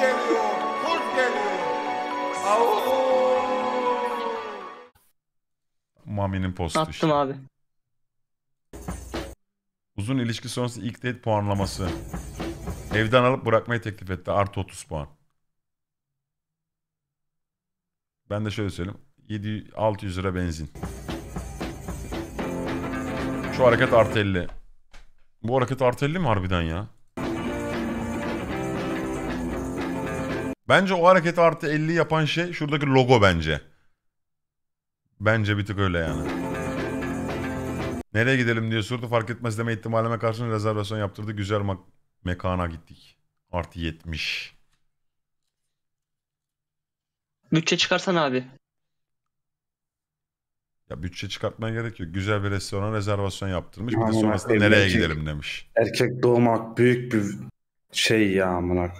geliyor, kurt geliyor. Mami'nin postu Attım işte. abi. Uzun ilişki sonrası ilk date puanlaması. Evden alıp bırakmayı teklif etti. Artı 30 puan. Ben de şöyle söyleyeyim. 7 600 lira benzin. Şu hareket artı 50. Bu hareket artı 50 mi harbiden ya? Bence o hareket artı 50 yapan şey şuradaki logo bence. Bence bir tık öyle yani. Nereye gidelim diye sordu fark etmez deme ihtimalime karşın rezervasyon yaptırdı. Güzel mak mekana gittik. Artı 70. Bütçe çıkarsan abi. Ya bütçe çıkartmaya gerek yok. Güzel bir restorana rezervasyon yaptırmış. Bir de sonrasında nereye gidelim demiş. Erkek doğmak büyük bir şey ya amına.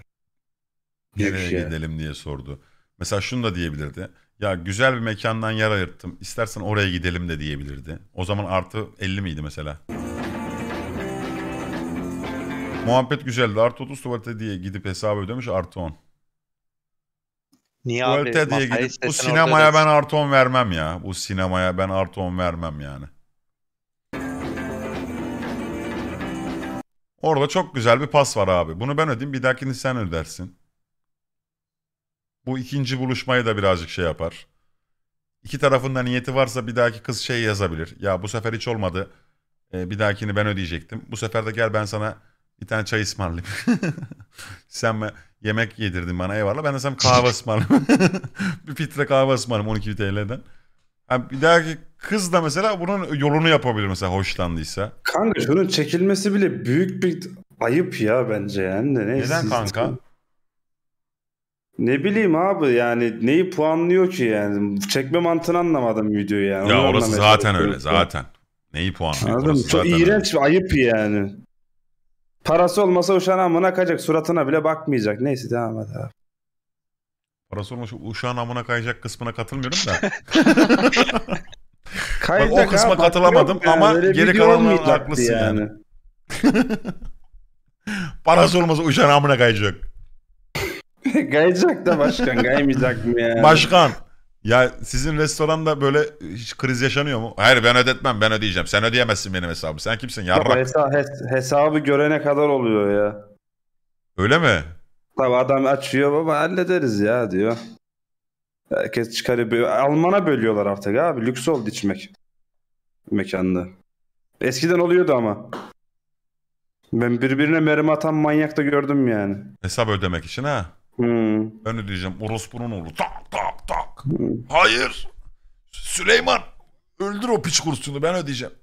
Nereye ya. gidelim diye sordu. Mesela şunu da diyebilirdi. Ya güzel bir mekandan yer ayırttım. İstersen oraya gidelim de diyebilirdi. O zaman artı 50 miydi mesela? Muhabbet güzeldi. Artı 30 tuvalete diye gidip hesabı ödemiş artı 10. Niye tuvalete abi? diye Makale gidip bu sinemaya ben artı 10 vermem ya. Bu sinemaya ben artı 10 vermem yani. Orada çok güzel bir pas var abi. Bunu ben ödeyeyim bir dahakini sen ödersin. Bu ikinci buluşmayı da birazcık şey yapar. İki tarafında niyeti varsa bir dahaki kız şey yazabilir. Ya bu sefer hiç olmadı. Ee, bir dahakini ben ödeyecektim. Bu sefer de gel ben sana bir tane çay ısmarlayayım. Sen ben yemek yedirdin bana eyvallah. Ben de sana kahve ısmarlayayım. bir filtre kahve ısmarlayayım 12 TL'den. Yani bir dahaki kız da mesela bunun yolunu yapabilir mesela hoşlandıysa. Kanka şunun çekilmesi bile büyük bir ayıp ya bence yani. Neyse, Neden kanka? Ne bileyim abi yani neyi puanlıyor ki yani? Çekme mantığını anlamadım videoyu yani. Ya Onu orası zaten öyle yok. zaten. Neyi puanlıyor? Anladım. Çok iğrenç öyle. ayıp yani. Parası olmasa uşağın amına kayacak. Suratına bile bakmayacak. Neyse devam et abi. Parası olmasa uşağın amına kayacak kısmına katılmıyorum da. Kayacak Bak, o kısma ha, katılamadım ama Öyle geri kalanlarına haklısın yani. yani. Parası olmasa uşağın amına kayacak. Kayacak da başkan kaymayacak mı ya? Başkan. Ya sizin restoranda böyle hiç kriz yaşanıyor mu? Hayır ben ödetmem ben ödeyeceğim. Sen ödeyemezsin benim hesabı. Sen kimsin yarrak? Tabii hesa- hes- hesabı görene kadar oluyor ya. Öyle mi? Tabii adam açıyor baba hallederiz ya diyor. Herkes çıkarıp Alman'a bölüyorlar artık abi. Lüks oldu içmek. Mekanda. Eskiden oluyordu ama. Ben birbirine mermi atan manyak da gördüm yani. Hesap ödemek için ha. Hmm. Ben ne diyeceğim? Orospu'nun oğlu. Tak tak tak. Hmm. Hayır. Süleyman. Öldür o piç kursunu ben ödeyeceğim.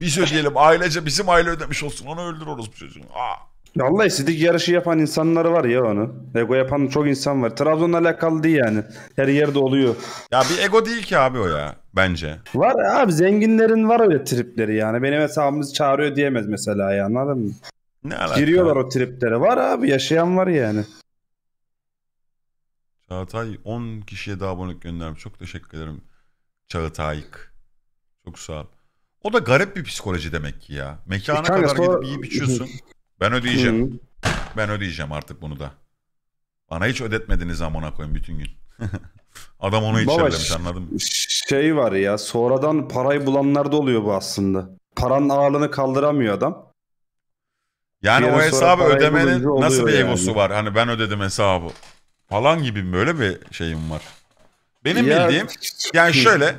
Biz ödeyelim. Ailece bizim aile ödemiş olsun. Onu öldür orospu çocuğunu. Aa. Vallahi sidik yarışı yapan insanlar var ya onu. Ego yapan çok insan var. Trabzon'la alakalı değil yani. Her yerde oluyor. Ya bir ego değil ki abi o ya bence. Var abi zenginlerin var öyle tripleri yani. Benim hesabımız çağırıyor diyemez mesela ya anladın mı? Ne alaka? Giriyorlar o triplere. Var abi yaşayan var yani. Çağatay 10 kişiye daha abonelik göndermiş. Çok teşekkür ederim Çağatay'ık. Çok sağ ol. O da garip bir psikoloji demek ki ya. Mekana e, kadar sonra... gidip yiyip içiyorsun. Ben ödeyeceğim. ben ödeyeceğim artık bunu da. Bana hiç ödetmediniz amına koyun bütün gün. Adam onu Baba, içerlemiş anladım. Şey var ya sonradan parayı bulanlar da oluyor bu aslında. Paranın ağırlığını kaldıramıyor adam. Yani o hesabı ödemenin nasıl bir yani. egosu var? Hani ben ödedim hesabı falan gibi böyle bir şeyim var. Benim Ya- bildiğim yani şöyle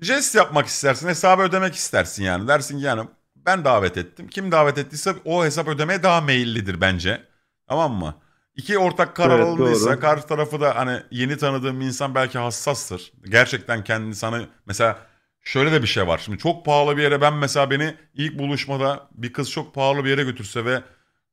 jest yapmak istersin hesabı ödemek istersin yani dersin ki yani ben davet ettim. Kim davet ettiyse o hesap ödemeye daha meyillidir bence. Tamam mı? İki ortak karar Evet, alındıysa doğru. karşı tarafı da hani yeni tanıdığım insan belki hassastır. Gerçekten kendini sana mesela şöyle de bir şey var. Şimdi çok pahalı bir yere ben mesela beni ilk buluşmada bir kız çok pahalı bir yere götürse ve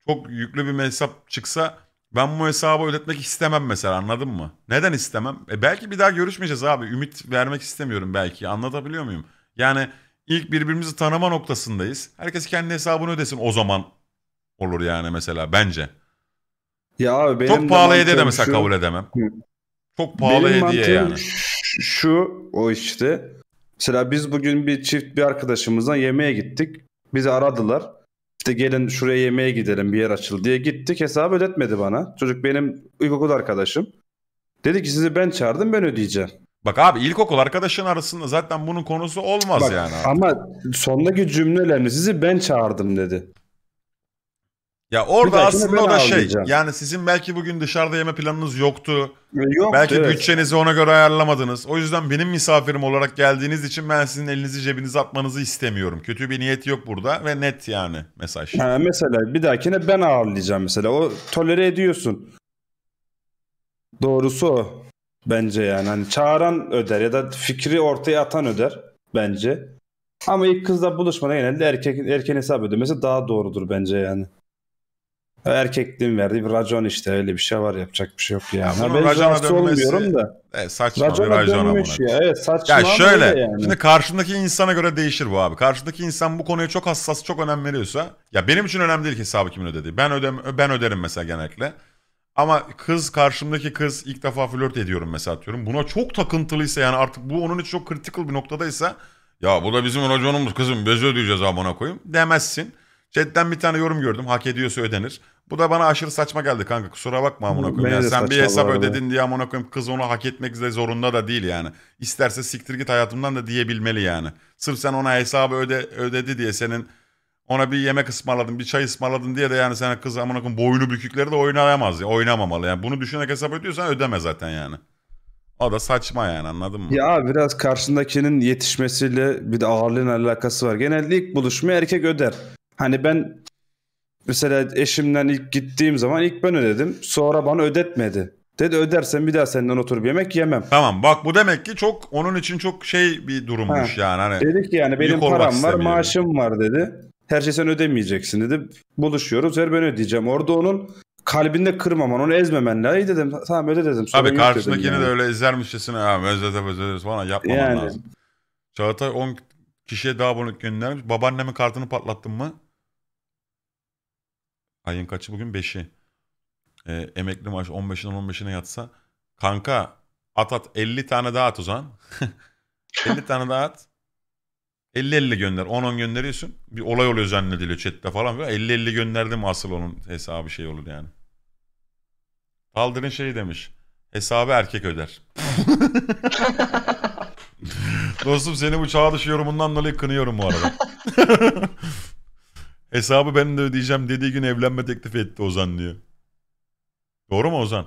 çok yüklü bir hesap çıksa ben bu hesabı ödetmek istemem mesela anladın mı? Neden istemem? E belki bir daha görüşmeyeceğiz abi. Ümit vermek istemiyorum belki. Anlatabiliyor muyum? Yani ilk birbirimizi tanıma noktasındayız. Herkes kendi hesabını ödesin o zaman olur yani mesela bence. Ya abi benim Çok pahalı hediye de mesela şu... kabul edemem. Çok pahalı benim hediye yani. Şu o işte. Mesela biz bugün bir çift bir arkadaşımızla yemeğe gittik. Bizi aradılar. İşte gelin şuraya yemeğe gidelim bir yer açıl diye gittik hesabı ödetmedi bana. Çocuk benim ilkokul arkadaşım. Dedi ki sizi ben çağırdım ben ödeyeceğim. Bak abi ilkokul arkadaşın arasında zaten bunun konusu olmaz Bak, yani. Artık. Ama sondaki cümle önemli. Sizi ben çağırdım dedi. Ya orada Güzel, aslında o da şey yani sizin belki bugün dışarıda yeme planınız yoktu. E, yok, belki evet. bütçenizi ona göre ayarlamadınız. O yüzden benim misafirim olarak geldiğiniz için ben sizin elinizi cebinize atmanızı istemiyorum. Kötü bir niyet yok burada ve net yani mesaj. Ha, mesela bir dahakine ben ağırlayacağım mesela. O tolere ediyorsun. Doğrusu o bence yani. Hani çağıran öder ya da fikri ortaya atan öder bence. Ama ilk kızla buluşmada genelde erkek erken hesap ödemesi daha doğrudur bence yani. Erkekliğin verdiği bir racon işte öyle bir şey var yapacak bir şey yok ya. Ama ben racona dönmesi, olmuyorum da. E, saçma racona bir racona dönmüş ya. Evet, saçma ya şöyle yani. şimdi karşındaki insana göre değişir bu abi. Karşındaki insan bu konuya çok hassas çok önem veriyorsa ya benim için önemli değil ki hesabı kimin ödediği. Ben ödem ben öderim mesela genellikle. Ama kız karşımdaki kız ilk defa flört ediyorum mesela atıyorum. Buna çok takıntılıysa yani artık bu onun için çok critical bir noktadaysa ya bu da bizim raconumuz kızım bez ödeyeceğiz abone koyayım demezsin. Chatten bir tane yorum gördüm. Hak ediyorsa ödenir. Bu da bana aşırı saçma geldi kanka. Kusura bakma amına koyayım. Yani sen bir hesap ödedin diye amına koyayım kız onu hak etmek zorunda da değil yani. İsterse siktir git hayatımdan da diyebilmeli yani. Sırf sen ona hesabı öde, ödedi diye senin ona bir yemek ısmarladın, bir çay ısmarladın diye de yani sana kız amına koyayım boynu bükükleri de oynayamaz ya. Oynamamalı yani. Bunu düşünerek hesap ödüyorsan ödeme zaten yani. O da saçma yani anladın mı? Ya biraz karşındakinin yetişmesiyle bir de ağırlığın alakası var. Genelde ilk buluşma erkek öder. Hani ben mesela eşimden ilk gittiğim zaman ilk ben ödedim. Sonra bana ödetmedi. Dedi ödersen bir daha senden oturup yemek yemem. Tamam bak bu demek ki çok onun için çok şey bir durummuş ha. yani. Hani dedi ki yani benim param var maaşım var dedi. Her şeyi sen ödemeyeceksin dedi. Buluşuyoruz her ben ödeyeceğim. Orada onun kalbinde kırmaman onu ezmemen lazım. İyi dedim tamam öde dedim. Sorun Abi karşındakini dedim yani. de öyle ezermişçesine ya özlete özlete falan yapmaman yani. lazım. Çağatay 10 kişiye daha bunu göndermiş. Babaannemin kartını patlattın mı? Ayın kaçı bugün? 5'i. Ee, emekli maaş 15'inden 15'ine yatsa. Kanka at at 50 tane daha at o zaman. 50 tane daha at. 50-50 gönder. 10-10 gönderiyorsun. Bir olay oluyor zannediliyor chatte falan. 50-50 gönderdim asıl onun hesabı şey olur yani. Kaldırın şeyi demiş. Hesabı erkek öder. Dostum seni bu çağ dışı yorumundan dolayı kınıyorum bu arada. Hesabı ben de ödeyeceğim dediği gün evlenme teklifi etti Ozan diyor. Doğru mu Ozan?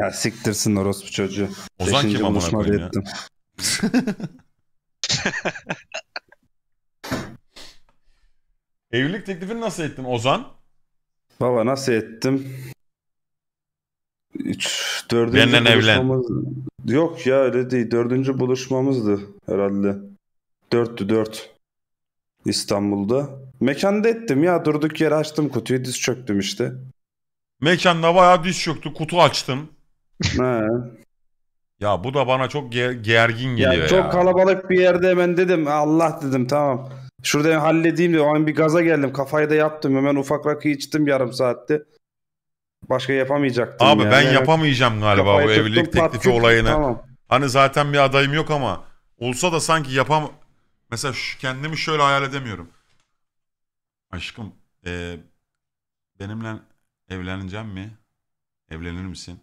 Ya siktirsin orospu çocuğu. Ozan kim amına koyayım ya? Evlilik teklifini nasıl ettin Ozan? Baba nasıl ettim? Dördüncü 4. Benden evlen. Yok ya öyle değil. Dördüncü buluşmamızdı herhalde. Dörttü dört. İstanbul'da. Mekanda ettim ya durduk yere açtım kutuyu diz çöktüm işte. Mekanda bayağı diz çöktü kutu açtım. He. Ya bu da bana çok ge- gergin geliyor ya. Çok ya. kalabalık bir yerde hemen dedim Allah dedim tamam. Şurada halledeyim de o an bir gaza geldim. Kafayı da yaptım. Hemen ufak rakı içtim yarım saatte. Başka yapamayacaktım. Abi yani. ben yapamayacağım galiba Kafayı bu tuttum, evlilik teklifi patlık, olayını. Tamam. Hani zaten bir adayım yok ama olsa da sanki yapam... Mesela kendimi şöyle hayal edemiyorum. Aşkım e, benimle evleneceğim mi? Evlenir misin?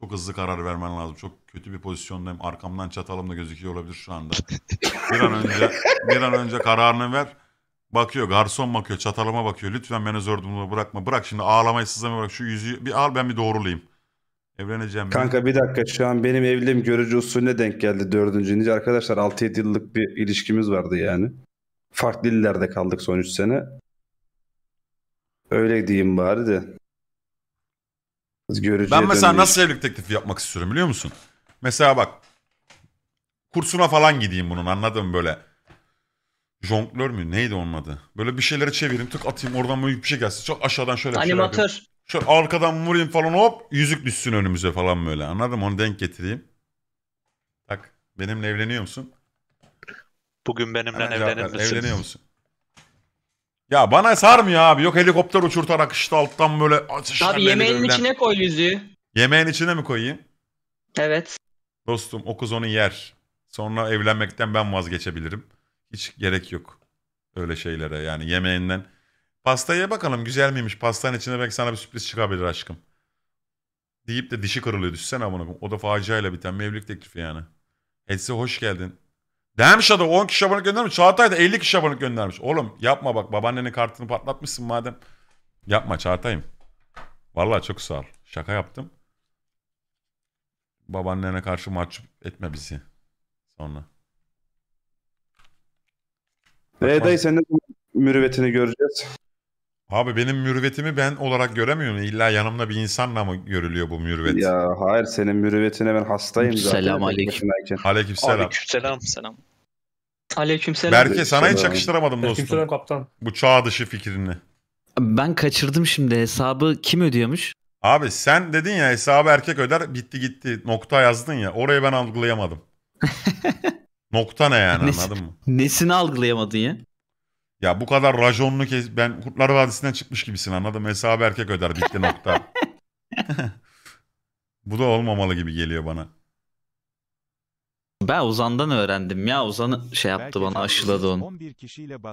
Çok hızlı karar vermen lazım. Çok kötü bir pozisyondayım. Arkamdan çatalım da gözüküyor olabilir şu anda. Bir an önce bir an önce kararını ver. Bakıyor garson bakıyor çatalıma bakıyor. Lütfen beni zor durumda bırakma. Bırak şimdi ağlamayı sızlamayı bırak. Şu yüzü, bir al ben bir doğrulayayım. Evleneceğim. ben. Kanka bir dakika şu an benim evliliğim görücü usulüne denk geldi dördüncü. Arkadaşlar 6-7 yıllık bir ilişkimiz vardı yani farklı illerde kaldık son 3 sene. Öyle diyeyim bari de. Göreceğe ben mesela dönmeyeyim. nasıl evlilik teklifi yapmak istiyorum biliyor musun? Mesela bak kursuna falan gideyim bunun anladın mı böyle. Jonglör mü neydi onun adı? Böyle bir şeyleri çevireyim tık atayım oradan böyle bir şey gelsin. Çok aşağıdan şöyle bir şeyler Animatör. yapayım. Şöyle arkadan vurayım falan hop yüzük düşsün önümüze falan böyle anladın mı? Onu denk getireyim. Bak benimle evleniyor musun? Bugün benimle Hemen evlenir misin? Evleniyor musun? Ya bana sarmıyor abi. Yok helikopter uçurtarak işte alttan böyle atışlar. Abi yemeğin içine koy yüzüğü. Yemeğin içine mi koyayım? Evet. Dostum o kız onu yer. Sonra evlenmekten ben vazgeçebilirim. Hiç gerek yok öyle şeylere yani yemeğinden. Pastaya bakalım güzel miymiş? Pastanın içinde belki sana bir sürpriz çıkabilir aşkım. Deyip de dişi kırılıyor düşsene amına koyayım. O da faciayla biten bir evlilik teklifi yani. Etsi hoş geldin adam 10 kişi abonelik göndermiş. Çağatay da 50 kişi abonelik göndermiş. Oğlum yapma bak babaannenin kartını patlatmışsın madem. Yapma Çağatay'ım. Vallahi çok sağ ol. Şaka yaptım. Babaannene karşı mahcup etme bizi. Sonra. dayı senin mürüvvetini göreceğiz. Abi benim mürüvvetimi ben olarak göremiyorum. İlla yanımda bir insanla mı görülüyor bu mürüvvet? Ya hayır senin mürüvvetine ben hastayım zaten. Selam aleyküm. Aleyküm selam. Aleyküm selam. selam. Aleykümselam. Berke sana hiç yakıştıramadım dostum. Aleykümselam kaptan. Bu çağ dışı fikrini. Ben kaçırdım şimdi hesabı kim ödüyormuş? Abi sen dedin ya hesabı erkek öder bitti gitti nokta yazdın ya orayı ben algılayamadım. nokta ne yani anladın mı? Nesini algılayamadın ya? Ya bu kadar rajonlu kes ben Kurtlar Vadisi'nden çıkmış gibisin anladım. Hesabı erkek öder bitti nokta. bu da olmamalı gibi geliyor bana. Ben Ozan'dan öğrendim ya. Ozan şey yaptı bana aşıladı onu.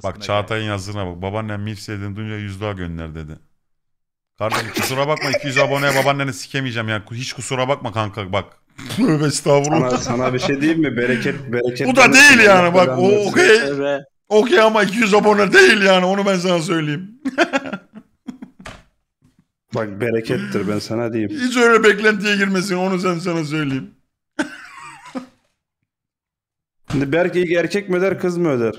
Bak Çağatay'ın yazdığına bak. Babaannem milf sevdiğini duyunca 100 daha gönder dedi. Kardeşim kusura bakma 200 aboneye babaanneni sikemeyeceğim yani. Hiç kusura bakma kanka bak. Tövbe estağfurullah. Sana, sana bir şey diyeyim mi? Bereket bereket. Bu da değil yani bak. okey. Okey ama 200 abone değil yani onu ben sana söyleyeyim. bak berekettir ben sana diyeyim. Hiç öyle beklentiye girmesin onu sen sana söyleyeyim. Şimdi Berk ilk erkek mi öder kız mı öder?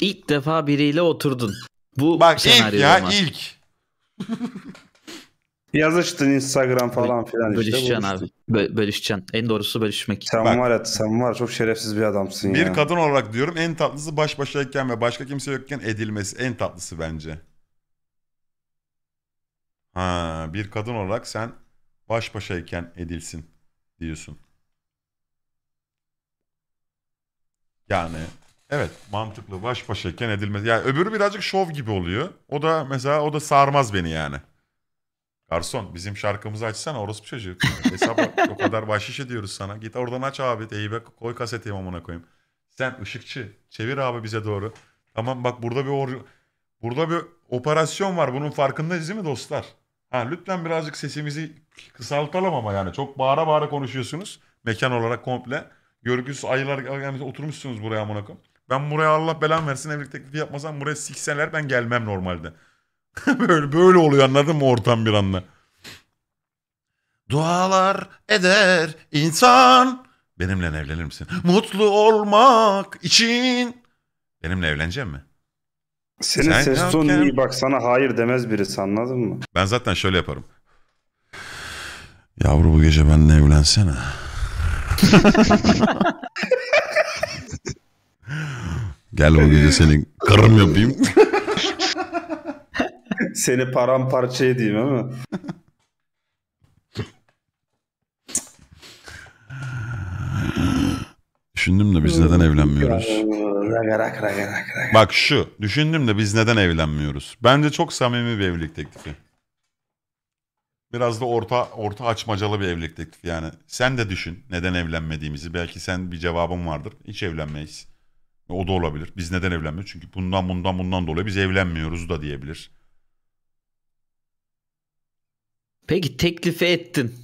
İlk defa biriyle oturdun. Bu Bak ilk ya ama. ilk. Yazıştın Instagram falan filan bölüşeceksin işte. Bölüşeceksin abi. Bö bölüşeceksin. En doğrusu bölüşmek. Sen Bak, var ya sen var çok şerefsiz bir adamsın bir ya. Bir kadın olarak diyorum en tatlısı baş başayken ve başka kimse yokken edilmesi en tatlısı bence. Ha, bir kadın olarak sen baş başayken edilsin diyorsun. Yani evet mantıklı baş başayken edilmez. Yani öbürü birazcık şov gibi oluyor. O da mesela o da sarmaz beni yani. Garson bizim şarkımızı açsana orospu çocuğu. Hesap o kadar bahşiş ediyoruz sana. Git oradan aç abi teybe koy kaseti amına koyayım. Sen ışıkçı çevir abi bize doğru. Tamam bak burada bir or burada bir operasyon var. Bunun farkındayız değil mi dostlar? Ha lütfen birazcık sesimizi kısaltalım ama yani çok bağıra bağıra konuşuyorsunuz mekan olarak komple. Görgüsüz ayılar yani oturmuşsunuz buraya amına Ben buraya Allah belan versin evlilik teklifi yapmasam buraya sikseler ben gelmem normalde. böyle böyle oluyor anladın mı ortam bir anda. Dualar eder insan. Benimle evlenir misin? Mutlu olmak için. Benimle evleneceğim mi? Senin Sen ses tonu iyi bak sana hayır demez birisi anladın mı? Ben zaten şöyle yaparım. Yavru bu gece benimle evlensene. Gel bu gece senin karım yapayım. Seni paramparça edeyim ama. Düşündüm de biz neden evlenmiyoruz? Bak şu. Düşündüm de biz neden evlenmiyoruz? Bence çok samimi bir evlilik teklifi. Biraz da orta orta açmacalı bir evlilik teklifi yani. Sen de düşün neden evlenmediğimizi. Belki sen bir cevabın vardır. Hiç evlenmeyiz. O da olabilir. Biz neden evlenmiyoruz? Çünkü bundan bundan bundan dolayı biz evlenmiyoruz da diyebilir. Peki teklifi ettin.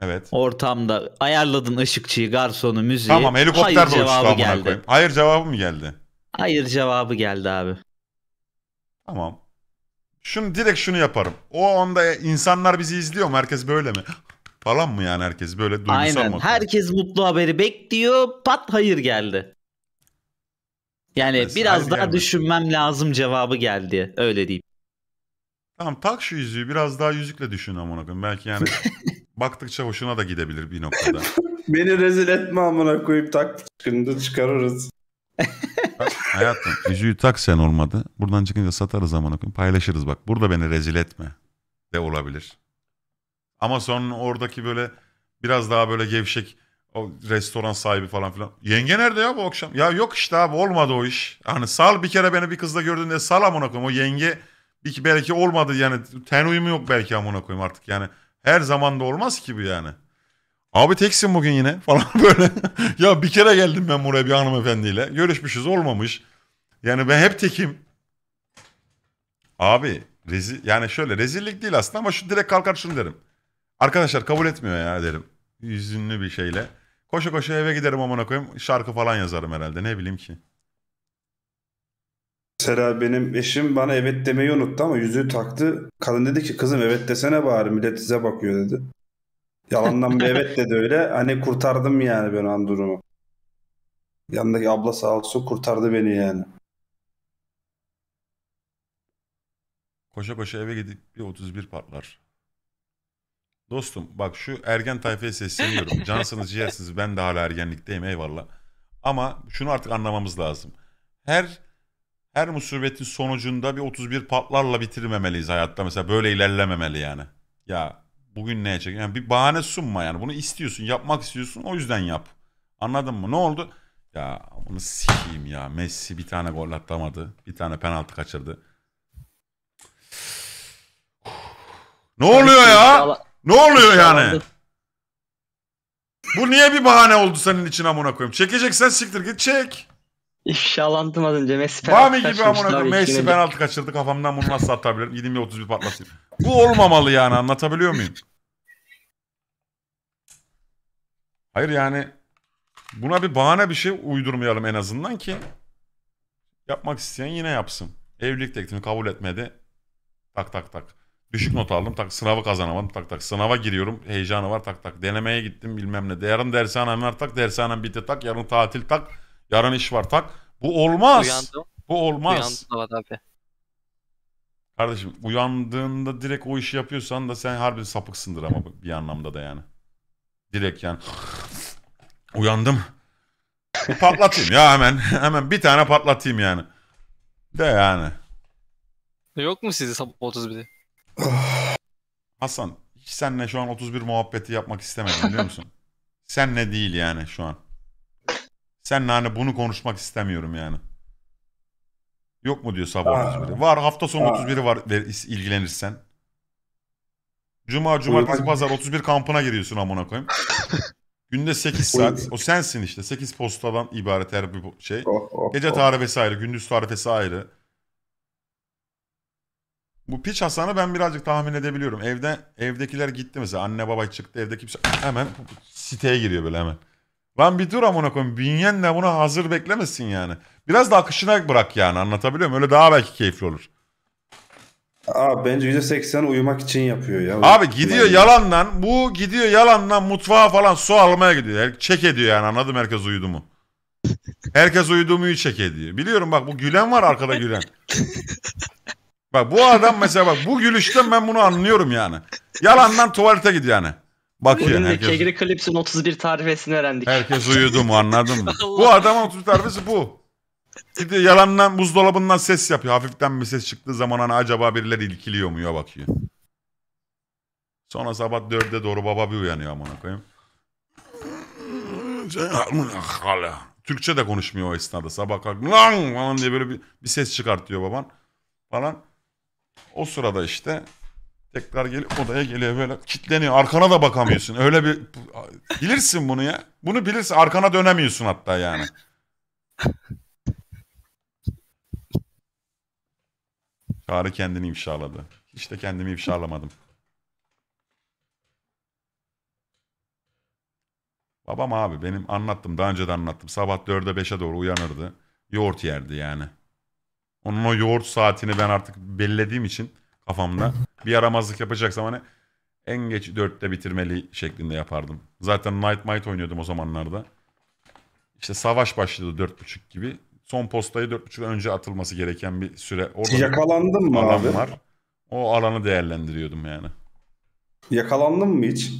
Evet. Ortamda ayarladın ışıkçıyı, garsonu, müziği. Tamam helikopter Hayır cevabı geldi. Koyayım. Hayır cevabı mı geldi? Hayır cevabı geldi abi. Tamam. Şunu direkt şunu yaparım. O anda e, insanlar bizi izliyor mu? Herkes böyle mi? Falan mı yani herkes böyle duygusal Aynen. mı? Herkes mutlu haberi bekliyor. Pat hayır geldi. Yani Mesela biraz daha gelmedi. düşünmem lazım cevabı geldi. Öyle diyeyim. Tamam tak şu yüzüğü biraz daha yüzükle düşün amına koyayım. Belki yani baktıkça hoşuna da gidebilir bir noktada. Beni rezil etme amına koyup tak taktik çıkarırız. Hayatım yüzüğü tak sen olmadı. Buradan çıkınca satarız amına okuyun, Paylaşırız bak. Burada beni rezil etme de olabilir. Ama son oradaki böyle biraz daha böyle gevşek o restoran sahibi falan filan. Yenge nerede ya bu akşam? Ya yok işte abi olmadı o iş. Hani sal bir kere beni bir kızla gördüğünde sal amına koyayım. O yenge bir belki olmadı yani ten uyumu yok belki amına koyayım artık yani. Her zaman da olmaz ki bu yani. Abi teksin bugün yine falan böyle. ya bir kere geldim ben buraya bir hanımefendiyle. Görüşmüşüz olmamış. Yani ben hep tekim. Abi rezil yani şöyle rezillik değil aslında ama şu direkt kalkar şunu derim. Arkadaşlar kabul etmiyor ya derim. Yüzünlü bir şeyle. Koşa koşa eve giderim amına koyayım. Şarkı falan yazarım herhalde ne bileyim ki. Mesela benim eşim bana evet demeyi unuttu ama yüzüğü taktı. Kadın dedi ki kızım evet desene bari millet size bakıyor dedi. Yalandan bir evet dedi öyle. Hani kurtardım yani ben an durumu. Yanındaki abla sağ olsun kurtardı beni yani. Koşa koşa eve gidip bir 31 patlar. Dostum bak şu ergen tayfaya sesleniyorum. Cansınız ciğersiniz ben de hala ergenlikteyim eyvallah. Ama şunu artık anlamamız lazım. Her her musibetin sonucunda bir 31 patlarla bitirmemeliyiz hayatta. Mesela böyle ilerlememeli yani. Ya Bugün neye çek? Yani bir bahane sunma yani. Bunu istiyorsun, yapmak istiyorsun. O yüzden yap. Anladın mı? Ne oldu? Ya bunu sikeyim ya. Messi bir tane gol atlamadı, Bir tane penaltı kaçırdı. Ne oluyor ya? Ne oluyor yani? Bu niye bir bahane oldu senin için amına koyayım? Çekeceksen siktir git çek. İfşalandım az önce. Messi penaltı Bami gibi kaçırmıştı amına abi, koyayım. Messi ikisine de. penaltı kaçırdı kafamdan bunu nasıl atabilirim? Gideyim bir 31 patlatayım. Bu olmamalı yani anlatabiliyor muyum? Hayır yani buna bir bahane bir şey uydurmayalım en azından ki yapmak isteyen yine yapsın. Evlilik teklifini kabul etmedi. Tak tak tak. Düşük not aldım tak sınavı kazanamadım tak tak. Sınava giriyorum heyecanı var tak tak. Denemeye gittim bilmem ne. Yarın dershanem var tak dershanem bitti tak. Yarın tatil tak. Yarın iş var tak. Bu olmaz. Uyandım. Bu olmaz. Uyandım abi. Kardeşim uyandığında direkt o işi yapıyorsan da sen harbi sapıksındır ama bir anlamda da yani. Direkt yani. Uyandım. patlatayım ya hemen. Hemen bir tane patlatayım yani. De yani. E, yok mu sizi sabah 31'i? Hasan hiç senle şu an 31 muhabbeti yapmak istemedim biliyor musun? Senle değil yani şu an. Sen nane bunu konuşmak istemiyorum yani. Yok mu diyor sabah Aa. 31'i. Var hafta sonu Aa. 31'i var ilgilenirsen. Cuma, cumartesi, Uyumak. pazar 31 kampına giriyorsun amına koyayım. Günde 8 saat. O sensin işte. 8 postadan ibaret her bir şey. Oh, oh, oh. Gece tarifesi ayrı, gündüz tarifesi ayrı. Bu piç Hasan'ı ben birazcık tahmin edebiliyorum. Evde evdekiler gitti mesela. Anne baba çıktı evde kimse şey- hemen siteye giriyor böyle hemen. Lan bir dur amına koyayım. Bünyen de buna hazır beklemesin yani. Biraz da akışına bırak yani anlatabiliyor muyum? Öyle daha belki keyifli olur. Abi bence %80 uyumak için yapıyor ya. Abi gidiyor yalandan bu gidiyor yalandan mutfağa falan su almaya gidiyor. Çek ediyor yani anladım herkes uyudu mu? Herkes uyudu muyu çek ediyor. Biliyorum bak bu gülen var arkada gülen. bak bu adam mesela bak bu gülüşten ben bunu anlıyorum yani. Yalandan tuvalete gidiyor yani. Bakıyor herkes. Kegri Clips'in 31 tarifesini öğrendik. Herkes uyudu mu anladın mı? bu adamın 31 tarifesi bu. Bir de yalandan buzdolabından ses yapıyor. Hafiften bir ses çıktığı zaman hani acaba birileri ilkiliyor mu ya bakıyor. Sonra sabah 4'e doğru baba bir uyanıyor amına koyayım. Türkçe de konuşmuyor o esnada. Sabah kalk lan falan diye böyle bir, bir ses çıkartıyor baban falan. O sırada işte Tekrar gelip odaya geliyor böyle kitleniyor. Arkana da bakamıyorsun. Öyle bir bilirsin bunu ya. Bunu bilirsin. Arkana dönemiyorsun hatta yani. Çağrı kendini ifşaladı. Hiç de kendimi ifşalamadım. Babam abi benim anlattım daha önce de anlattım. Sabah 4'e 5'e doğru uyanırdı. Yoğurt yerdi yani. Onun o yoğurt saatini ben artık bellediğim için kafamda. Bir yaramazlık yapacaksam hani en geç 4'te bitirmeli şeklinde yapardım. Zaten Night Might oynuyordum o zamanlarda. İşte savaş başladı 4.5 gibi. Son postayı 4.5 önce atılması gereken bir süre. Orada Yakalandın mı adam abi? var. O alanı değerlendiriyordum yani. Yakalandın mı hiç?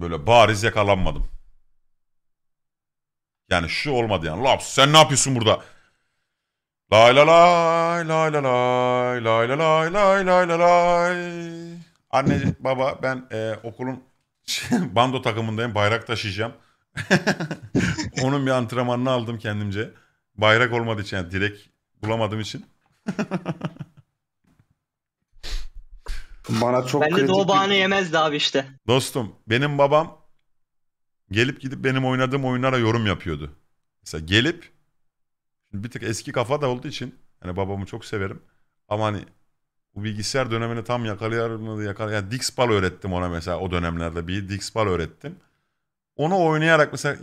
Böyle bariz yakalanmadım. Yani şu olmadı yani. Laps sen ne yapıyorsun burada? Lay lay lay lay lay lay lay la lay lay lay lay. Anne baba ben e, okulun bando takımındayım bayrak taşıyacağım. Onun bir antrenmanını aldım kendimce. Bayrak olmadığı için yani direkt bulamadığım için. Bana çok ben de kritik o bahane yemezdi abi işte. Dostum benim babam gelip gidip benim oynadığım oyunlara yorum yapıyordu. Mesela gelip Şimdi bir tık eski kafa da olduğu için hani babamı çok severim. Ama hani bu bilgisayar dönemini tam yakalayar mı yakalayar. Yani Dixpal öğrettim ona mesela o dönemlerde bir Dixpal öğrettim. Onu oynayarak mesela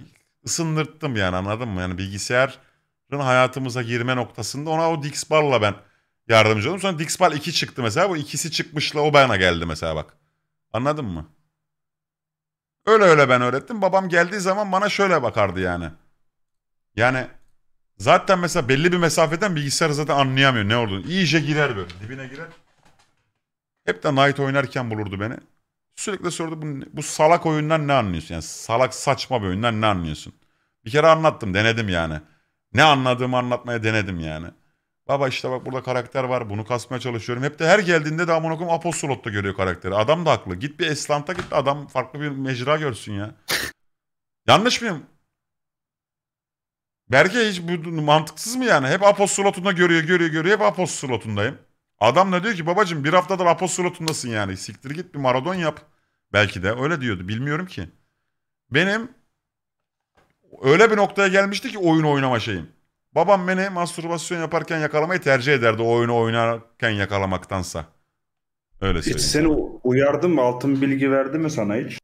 ısındırttım yani anladın mı? Yani bilgisayarın hayatımıza girme noktasında ona o Dixpal'la ben yardımcı oldum. Sonra Dixpal 2 çıktı mesela. Bu ikisi çıkmışla o bana geldi mesela bak. Anladın mı? Öyle öyle ben öğrettim. Babam geldiği zaman bana şöyle bakardı yani. Yani Zaten mesela belli bir mesafeden bilgisayar zaten anlayamıyor ne olduğunu. İyice girer böyle dibine girer. Hep de Night oynarken bulurdu beni. Sürekli sordu bu, bu salak oyundan ne anlıyorsun? Yani salak saçma bir oyundan ne anlıyorsun? Bir kere anlattım denedim yani. Ne anladığımı anlatmaya denedim yani. Baba işte bak burada karakter var bunu kasmaya çalışıyorum. Hep de her geldiğinde de amına koyayım Apostolot'ta görüyor karakteri. Adam da haklı. Git bir Eslant'a git adam farklı bir mecra görsün ya. Yanlış mıyım? Berke hiç bu mantıksız mı yani? Hep apostolatunda görüyor görüyor görüyor. Hep apostolatundayım. Adam da diyor ki babacım bir haftadır apostolatundasın yani. Siktir git bir Maradon yap. Belki de öyle diyordu. Bilmiyorum ki. Benim öyle bir noktaya gelmişti ki oyun oynama şeyim. Babam beni mastürbasyon yaparken yakalamayı tercih ederdi. O oyunu oynarken yakalamaktansa. Öyle söyleyeyim. Hiç seni uyardım mı? Altın bilgi verdi mi sana hiç?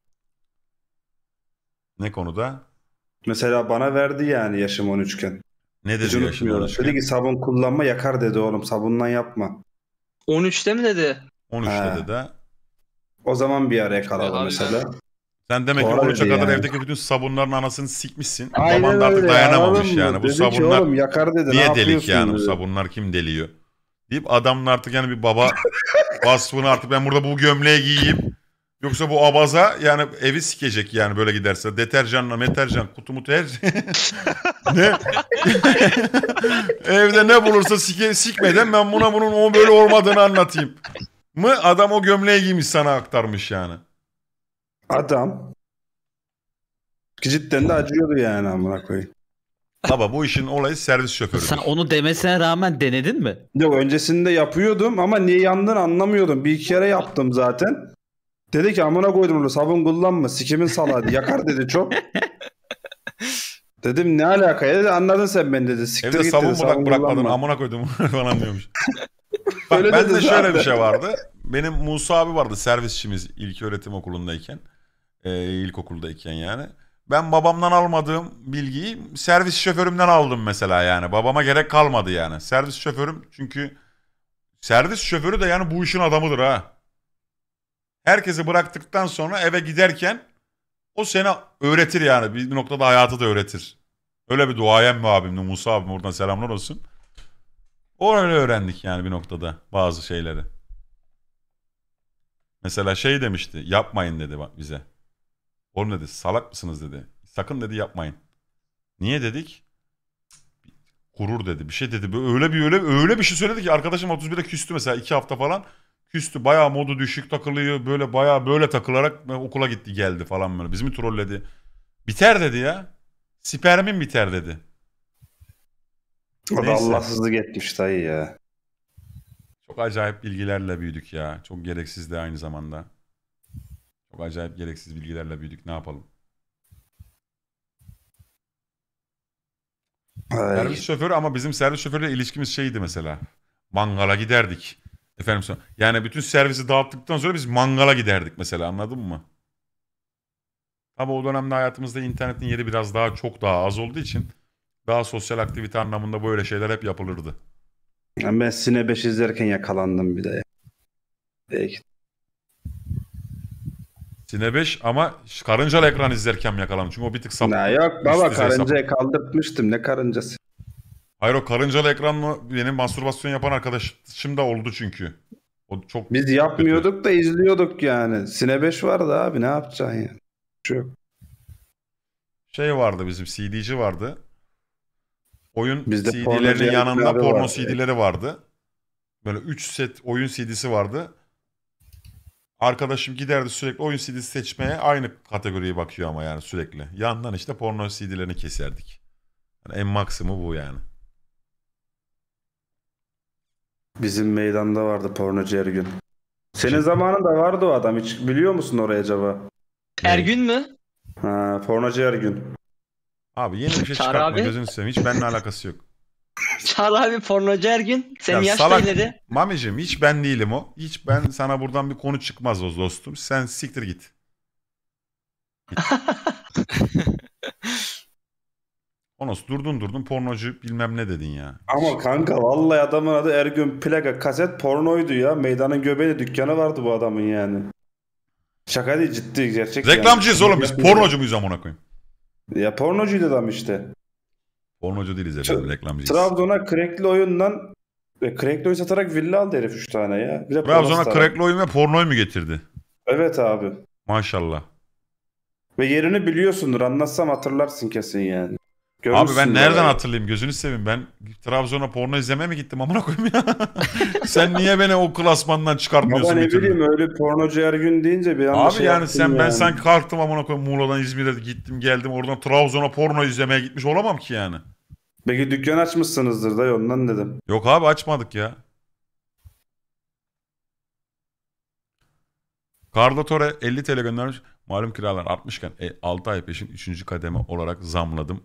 Ne konuda? Mesela bana verdi yani yaşım 13 iken. Ne dedi Hiç yaşım 13 Dedi ki sabun kullanma yakar dedi oğlum sabundan yapma. 13'te mi dedi? 13'te He. dedi ha. O zaman bir araya kalalım Abi mesela. Sen demek ki Doğru 13'e kadar yani. evdeki bütün sabunların anasını sikmişsin. Baban da artık öyle ya, dayanamamış yani. Bu Dedi ki sabunlar oğlum yakar dedi. ne niye delik yapıyorsun yani bu sabunlar kim deliyor? Deyip adamın artık yani bir baba vasfını artık ben burada bu gömleği giyeyim. Yoksa bu abaza yani evi sikecek yani böyle giderse. Deterjanla meterjan kutu mutu şey. ne? Evde ne bulursa sike, sikmeden ben buna bunun o böyle olmadığını anlatayım. Mı adam o gömleği giymiş sana aktarmış yani. Adam. Cidden de acıyordu yani amına koyayım. Baba bu işin olayı servis şoförü. Sen onu demesine rağmen denedin mi? Yok öncesinde yapıyordum ama niye yandığını anlamıyordum. Bir iki kere yaptım zaten. Dedi ki amına koydum onu sabun kullanma sikimin saladı yakar dedi çok. Dedim ne alaka ya dedi anladın sen beni dedi. Siktir Evde sabun dedi, sabun bırakmadın amına koydum falan diyormuş. Bak ben de şöyle bir şey vardı. Benim Musa abi vardı servisçimiz ilk öğretim okulundayken. E, ilkokuldayken yani. Ben babamdan almadığım bilgiyi servis şoförümden aldım mesela yani. Babama gerek kalmadı yani. Servis şoförüm çünkü servis şoförü de yani bu işin adamıdır ha herkesi bıraktıktan sonra eve giderken o sana öğretir yani. Bir noktada hayatı da öğretir. Öyle bir duayen bir abimdi Musa abim oradan selamlar olsun. O öğrendik yani bir noktada bazı şeyleri. Mesela şey demişti yapmayın dedi bize. Oğlum dedi salak mısınız dedi. Sakın dedi yapmayın. Niye dedik? Gurur dedi bir şey dedi. Böyle öyle bir öyle öyle bir şey söyledi ki arkadaşım 31'de küstü mesela 2 hafta falan küstü. Bayağı modu düşük takılıyor. Böyle bayağı böyle takılarak okula gitti geldi falan böyle. Bizi mi trolledi? Biter dedi ya. Spermin biter dedi. O da Neyse. Allahsızlık etmiş dayı ya. Çok acayip bilgilerle büyüdük ya. Çok gereksiz de aynı zamanda. Çok acayip gereksiz bilgilerle büyüdük. Ne yapalım? Ay. Servis şoförü ama bizim servis şoförüyle ilişkimiz şeydi mesela. Mangala giderdik. Efendim sonra. Yani bütün servisi dağıttıktan sonra biz mangala giderdik mesela anladın mı? Tabi o dönemde hayatımızda internetin yeri biraz daha çok daha az olduğu için daha sosyal aktivite anlamında böyle şeyler hep yapılırdı. Yani ben Sine 5 izlerken yakalandım bir de. Belki. Sine 5 ama karıncalı ekran izlerken yakalandım. Çünkü o bir tık sapık. Ne yok baba karıncayı sapık. kaldırtmıştım ne karıncası. Hayır o karıncalı ekran mı benim mastürbasyon yapan arkadaşım da oldu çünkü. O çok Biz yapmıyorduk kötü. da izliyorduk yani. Sine 5 vardı abi ne yapacaksın yani? Şey yok. Şey vardı bizim CD'ci vardı. Oyun Bizde CD'lerinin yanında porno vardı. CD'leri vardı. Böyle 3 set oyun CD'si vardı. Arkadaşım giderdi sürekli oyun CD'si seçmeye aynı kategoriye bakıyor ama yani sürekli. Yandan işte porno CD'lerini keserdik. Yani en maksimum bu yani. Bizim meydanda vardı pornocu Ergün. Senin şey- zamanında vardı o adam. Hiç biliyor musun oraya acaba? Ergün mü? Ha, pornocu Ergün. Abi yeni bir şey Çağrı çıkartma abi. gözünü seveyim. Hiç benimle alakası yok. Çağla abi pornocu Ergün. Senin Ya yaş salak, belleri. Mamicim hiç ben değilim o. Hiç ben sana buradan bir konu çıkmaz o dostum. Sen siktir git. Onos durdun durdun pornocu bilmem ne dedin ya. Ama kanka vallahi adamın adı Ergün Plaka kaset pornoydu ya. Meydanın göbeğinde dükkanı vardı bu adamın yani. Şaka değil ciddi gerçek. Reklamcıyız yani. oğlum biz pornocu muyuz amına koyayım? Ya pornocuydu adam işte. Pornocu değiliz efendim reklamcıyız. Trabzon'a krekli oyundan e, crackli oyun satarak villa aldı herif 3 tane ya. Trabzon'a krekli oyun ve pornoyu mu getirdi? Evet abi. Maşallah. Ve yerini biliyorsundur anlatsam hatırlarsın kesin yani. Görürsün Abi ben nereden ya. hatırlayayım gözünü seveyim ben Trabzon'a porno izlemeye mi gittim amına koyayım ya. sen niye beni o klasmandan çıkartmıyorsun Ama ne bir bileyim öyle pornocu her gün deyince bir anda Abi şey yani yaptım sen ben yani. sanki kalktım amına koyayım Muğla'dan İzmir'e gittim geldim oradan Trabzon'a porno izlemeye gitmiş olamam ki yani. Belki dükkan açmışsınızdır da ondan dedim. Yok abi açmadık ya. Carlo 50 TL göndermiş. Malum kiralar artmışken e, 6 ay peşin 3. kademe olarak zamladım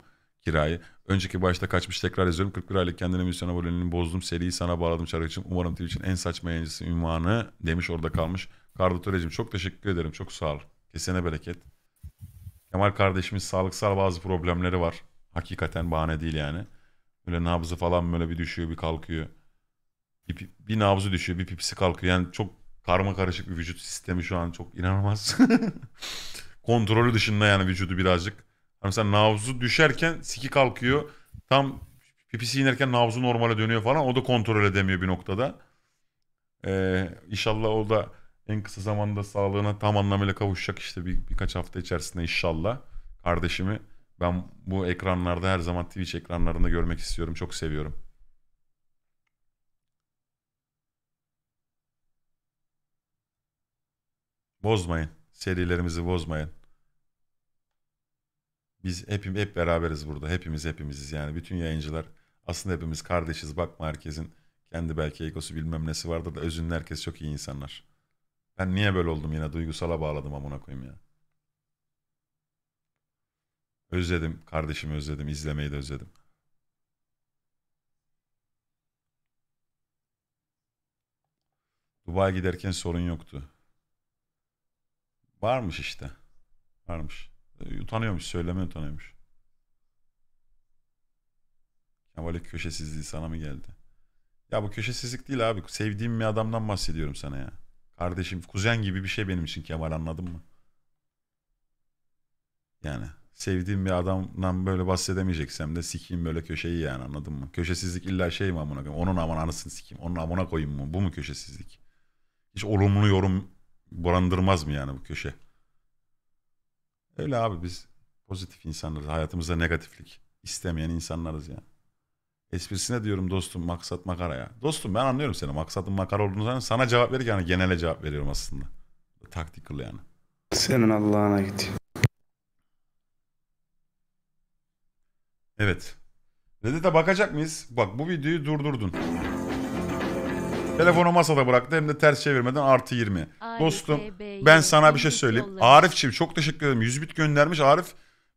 kirayı. Önceki başta kaçmış tekrar yazıyorum. 40 lirayla kendine misyon aboneliğini bozdum. Seriyi sana bağladım için Umarım Twitch'in en saçma yayıncısı ünvanı demiş orada kalmış. Kardo çok teşekkür ederim. Çok sağ ol. Kesene bereket. Kemal kardeşimiz sağlıksal bazı problemleri var. Hakikaten bahane değil yani. Böyle nabzı falan böyle bir düşüyor bir kalkıyor. Bir, bir nabzı düşüyor bir pipisi kalkıyor. Yani çok karma karışık bir vücut sistemi şu an çok inanılmaz. Kontrolü dışında yani vücudu birazcık. Mesela hani navzu düşerken siki kalkıyor. Tam pipisi inerken navzu normale dönüyor falan. O da kontrol edemiyor bir noktada. Ee, inşallah o da en kısa zamanda sağlığına tam anlamıyla kavuşacak işte bir, birkaç hafta içerisinde inşallah. Kardeşimi ben bu ekranlarda her zaman Twitch ekranlarında görmek istiyorum. Çok seviyorum. Bozmayın. Serilerimizi bozmayın. Biz hepim hep beraberiz burada. Hepimiz hepimiziz yani. Bütün yayıncılar aslında hepimiz kardeşiz. Bak herkesin kendi belki egosu bilmem nesi vardır da özünün herkes çok iyi insanlar. Ben niye böyle oldum yine duygusala bağladım amına koyayım ya. Özledim kardeşimi özledim izlemeyi de özledim. Dubai giderken sorun yoktu. Varmış işte. Varmış. Ee, utanıyormuş, söylemeye utanıyormuş. Kemal'e köşesizliği sana mı geldi? Ya bu köşesizlik değil abi. Sevdiğim bir adamdan bahsediyorum sana ya. Kardeşim, kuzen gibi bir şey benim için Kemal anladın mı? Yani sevdiğim bir adamdan böyle bahsedemeyeceksem de sikeyim böyle köşeyi yani anladın mı? Köşesizlik illa şey mi amına koyayım? Onun aman anasını sikeyim. Onun amına koyayım mı? Bu mu köşesizlik? Hiç olumlu yorum barındırmaz mı yani bu köşe? Öyle abi biz pozitif insanlarız. Hayatımızda negatiflik istemeyen insanlarız ya. Yani. Esprisine diyorum dostum maksat makara ya. Dostum ben anlıyorum seni. Maksatın makara olduğunu sana, sana cevap verirken yani genele cevap veriyorum aslında. Taktikli yani. Senin Allah'ına git. Evet. Reddit'e bakacak mıyız? Bak bu videoyu durdurdun. Telefonu masada bıraktı hem de ters çevirmeden artı 20. Dostum ben sana bir şey söyleyeyim. Arifçim çok teşekkür ederim. 100 bit göndermiş Arif.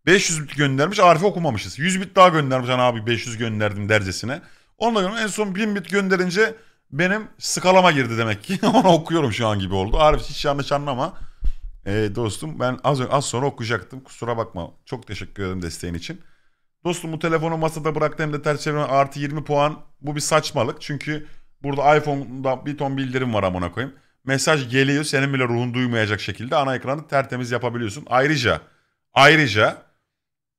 500 bit göndermiş Arif'i okumamışız. 100 bit daha göndermiş hani abi 500 gönderdim dercesine. Onunla göre en son 1000 bit gönderince benim skalama girdi demek ki. Onu okuyorum şu an gibi oldu. Arif hiç yanlış anlama. Ee, dostum ben az önce, az sonra okuyacaktım. Kusura bakma. Çok teşekkür ederim desteğin için. Dostum bu telefonu masada bıraktım hem de ters çevirme artı 20 puan. Bu bir saçmalık. Çünkü burada iPhone'da bir ton bildirim var amına koyayım mesaj geliyor senin bile ruhun duymayacak şekilde ana ekranı tertemiz yapabiliyorsun. Ayrıca ayrıca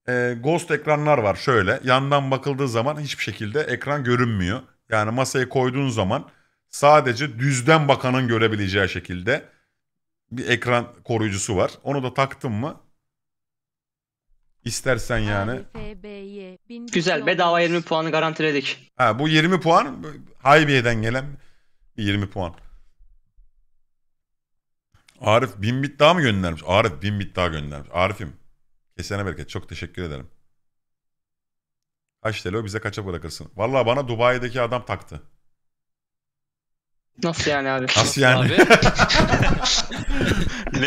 e, ghost ekranlar var şöyle yandan bakıldığı zaman hiçbir şekilde ekran görünmüyor. Yani masaya koyduğun zaman sadece düzden bakanın görebileceği şekilde bir ekran koruyucusu var. Onu da taktın mı İstersen yani. Güzel bedava 20 puanı garantiledik. Ha, bu 20 puan Haybiye'den gelen 20 puan. Arif bin bit daha mı göndermiş? Arif bin bit daha göndermiş. Arif'im kesene bereket çok teşekkür ederim. Kaç TL o bize kaça bırakırsın? Valla bana Dubai'deki adam taktı. Nasıl yani abi? Nasıl yani?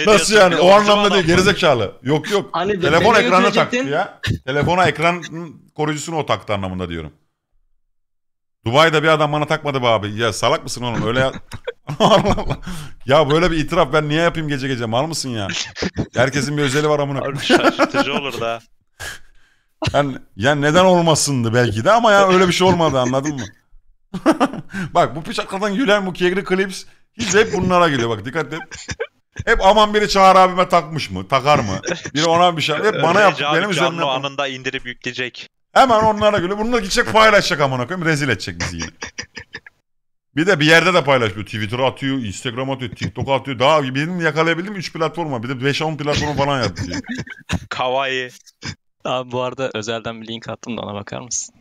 Nasıl yani? O anlamda değil gerizekalı. Yok yok. Hani Telefon beni taktı ya. Telefona ekran koruyucusunu o taktı anlamında diyorum. Dubai'de bir adam bana takmadı be abi. Ya salak mısın oğlum? Öyle ya. Allah Allah. ya böyle bir itiraf ben niye yapayım gece gece? Mal mısın ya? Herkesin bir özeli var amına. Abi şaşırtıcı olur da. Yani, yani neden olmasındı belki de ama ya öyle bir şey olmadı anladın mı? Bak bu piç piçakadan gülen bu kegri klips hiç hep bunlara geliyor bak dikkat et. Hep aman biri Çağrı abime takmış mı? Takar mı? Biri ona bir şey. Hep bana yaptı. Benim canlı üzerine. anında indirip yükleyecek. Hemen onlara göre bunlar gidecek paylaşacak amına koyayım rezil edecek bizi yine. Bir de bir yerde de paylaşıyor. Twitter atıyor, Instagram atıyor, TikTok atıyor. Daha benim yakalayabildim 3 platforma. Bir de 5-10 platforma falan yaptı. Kawaii. Abi bu arada özelden bir link attım da ona bakar mısın?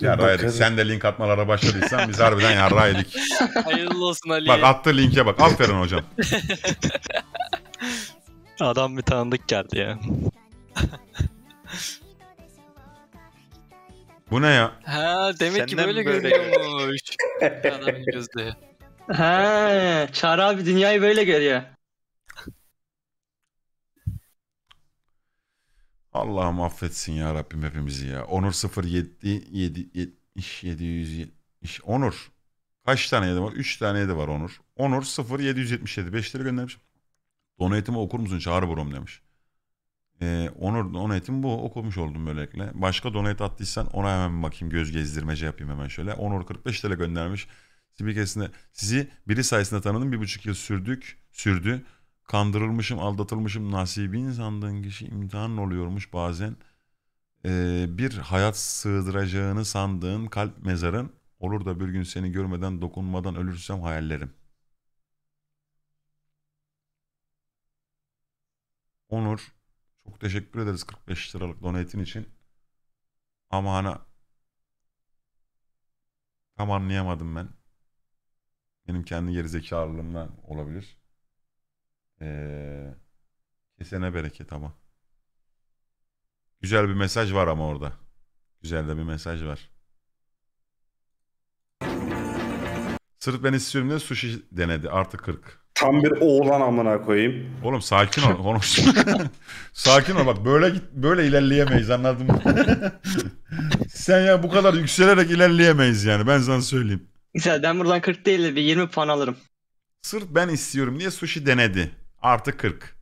Ya yedik. Sen de link atmalara başladıysan biz harbiden ya yedik. Hayırlı olsun Ali. Bak attı linke bak. Aferin hocam. Adam bir tanıdık geldi ya. Bu ne ya? Ha demek Senden ki böyle, böyle görüyormuş. Adamın gözlüğü. Ha, Çağrı abi dünyayı böyle görüyor. Allah affetsin ya Rabbim hepimizi ya. Onur 07 7 70 770 Onur kaç tane yedi var? 3 tane yedi var Onur. Onur 0 777 5 lira göndermiş. Donate'imi okur musun Çağrı Brom demiş. Ee, onur donate'im bu. Okumuş oldum böylelikle. Başka donate attıysan ona hemen bakayım. Göz gezdirmece yapayım hemen şöyle. Onur 45 TL göndermiş. Spikers'ine sizi biri sayesinde tanıdım. Bir buçuk yıl sürdük. Sürdü. Kandırılmışım, aldatılmışım. Nasibin sandığın kişi imtihan oluyormuş bazen. Ee, bir hayat sığdıracağını sandığın kalp mezarın olur da bir gün seni görmeden dokunmadan ölürsem hayallerim. Onur çok teşekkür ederiz 45 liralık donetin için. Ama ana hani tam anlayamadım ben. Benim kendi gerizekalılığımdan olabilir. Ee, kesene bereket ama. Güzel bir mesaj var ama orada. Güzel de bir mesaj var. Sırf ben istiyorum diye sushi denedi. Artı 40. Tam bir oğlan amına koyayım. Oğlum sakin ol. Konuş. sakin ol bak böyle git böyle ilerleyemeyiz anladın mı? Sen ya bu kadar yükselerek ilerleyemeyiz yani ben sana söyleyeyim. Mesela ben buradan 40 değil de bir 20 puan alırım. Sırf ben istiyorum diye sushi denedi. Artı 40.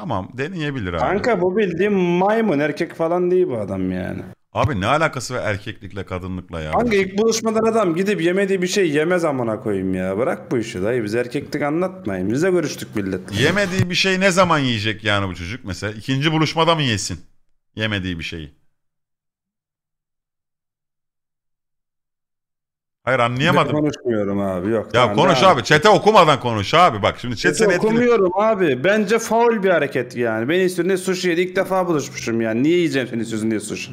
Tamam deneyebilir abi. Kanka bu bildiğim maymun erkek falan değil bu adam yani. Abi ne alakası var erkeklikle kadınlıkla ya? Kanka ilk buluşmadan adam gidip yemediği bir şey yeme amına koyayım ya. Bırak bu işi dayı biz erkeklik anlatmayın. Biz de görüştük milletle. Yemediği bir şey ne zaman yiyecek yani bu çocuk mesela? ikinci buluşmada mı yesin? Yemediği bir şeyi. Hayır anlayamadım. Ben konuşmuyorum abi yok. Ya tamam, konuş abi. abi. Çete okumadan konuş abi. Bak şimdi çete Çete okumuyorum etkili... abi. Bence faul bir hareket yani. Ben üstünde sushi yedi ilk defa buluşmuşum yani. Niye yiyeceğim senin sözünde sushi?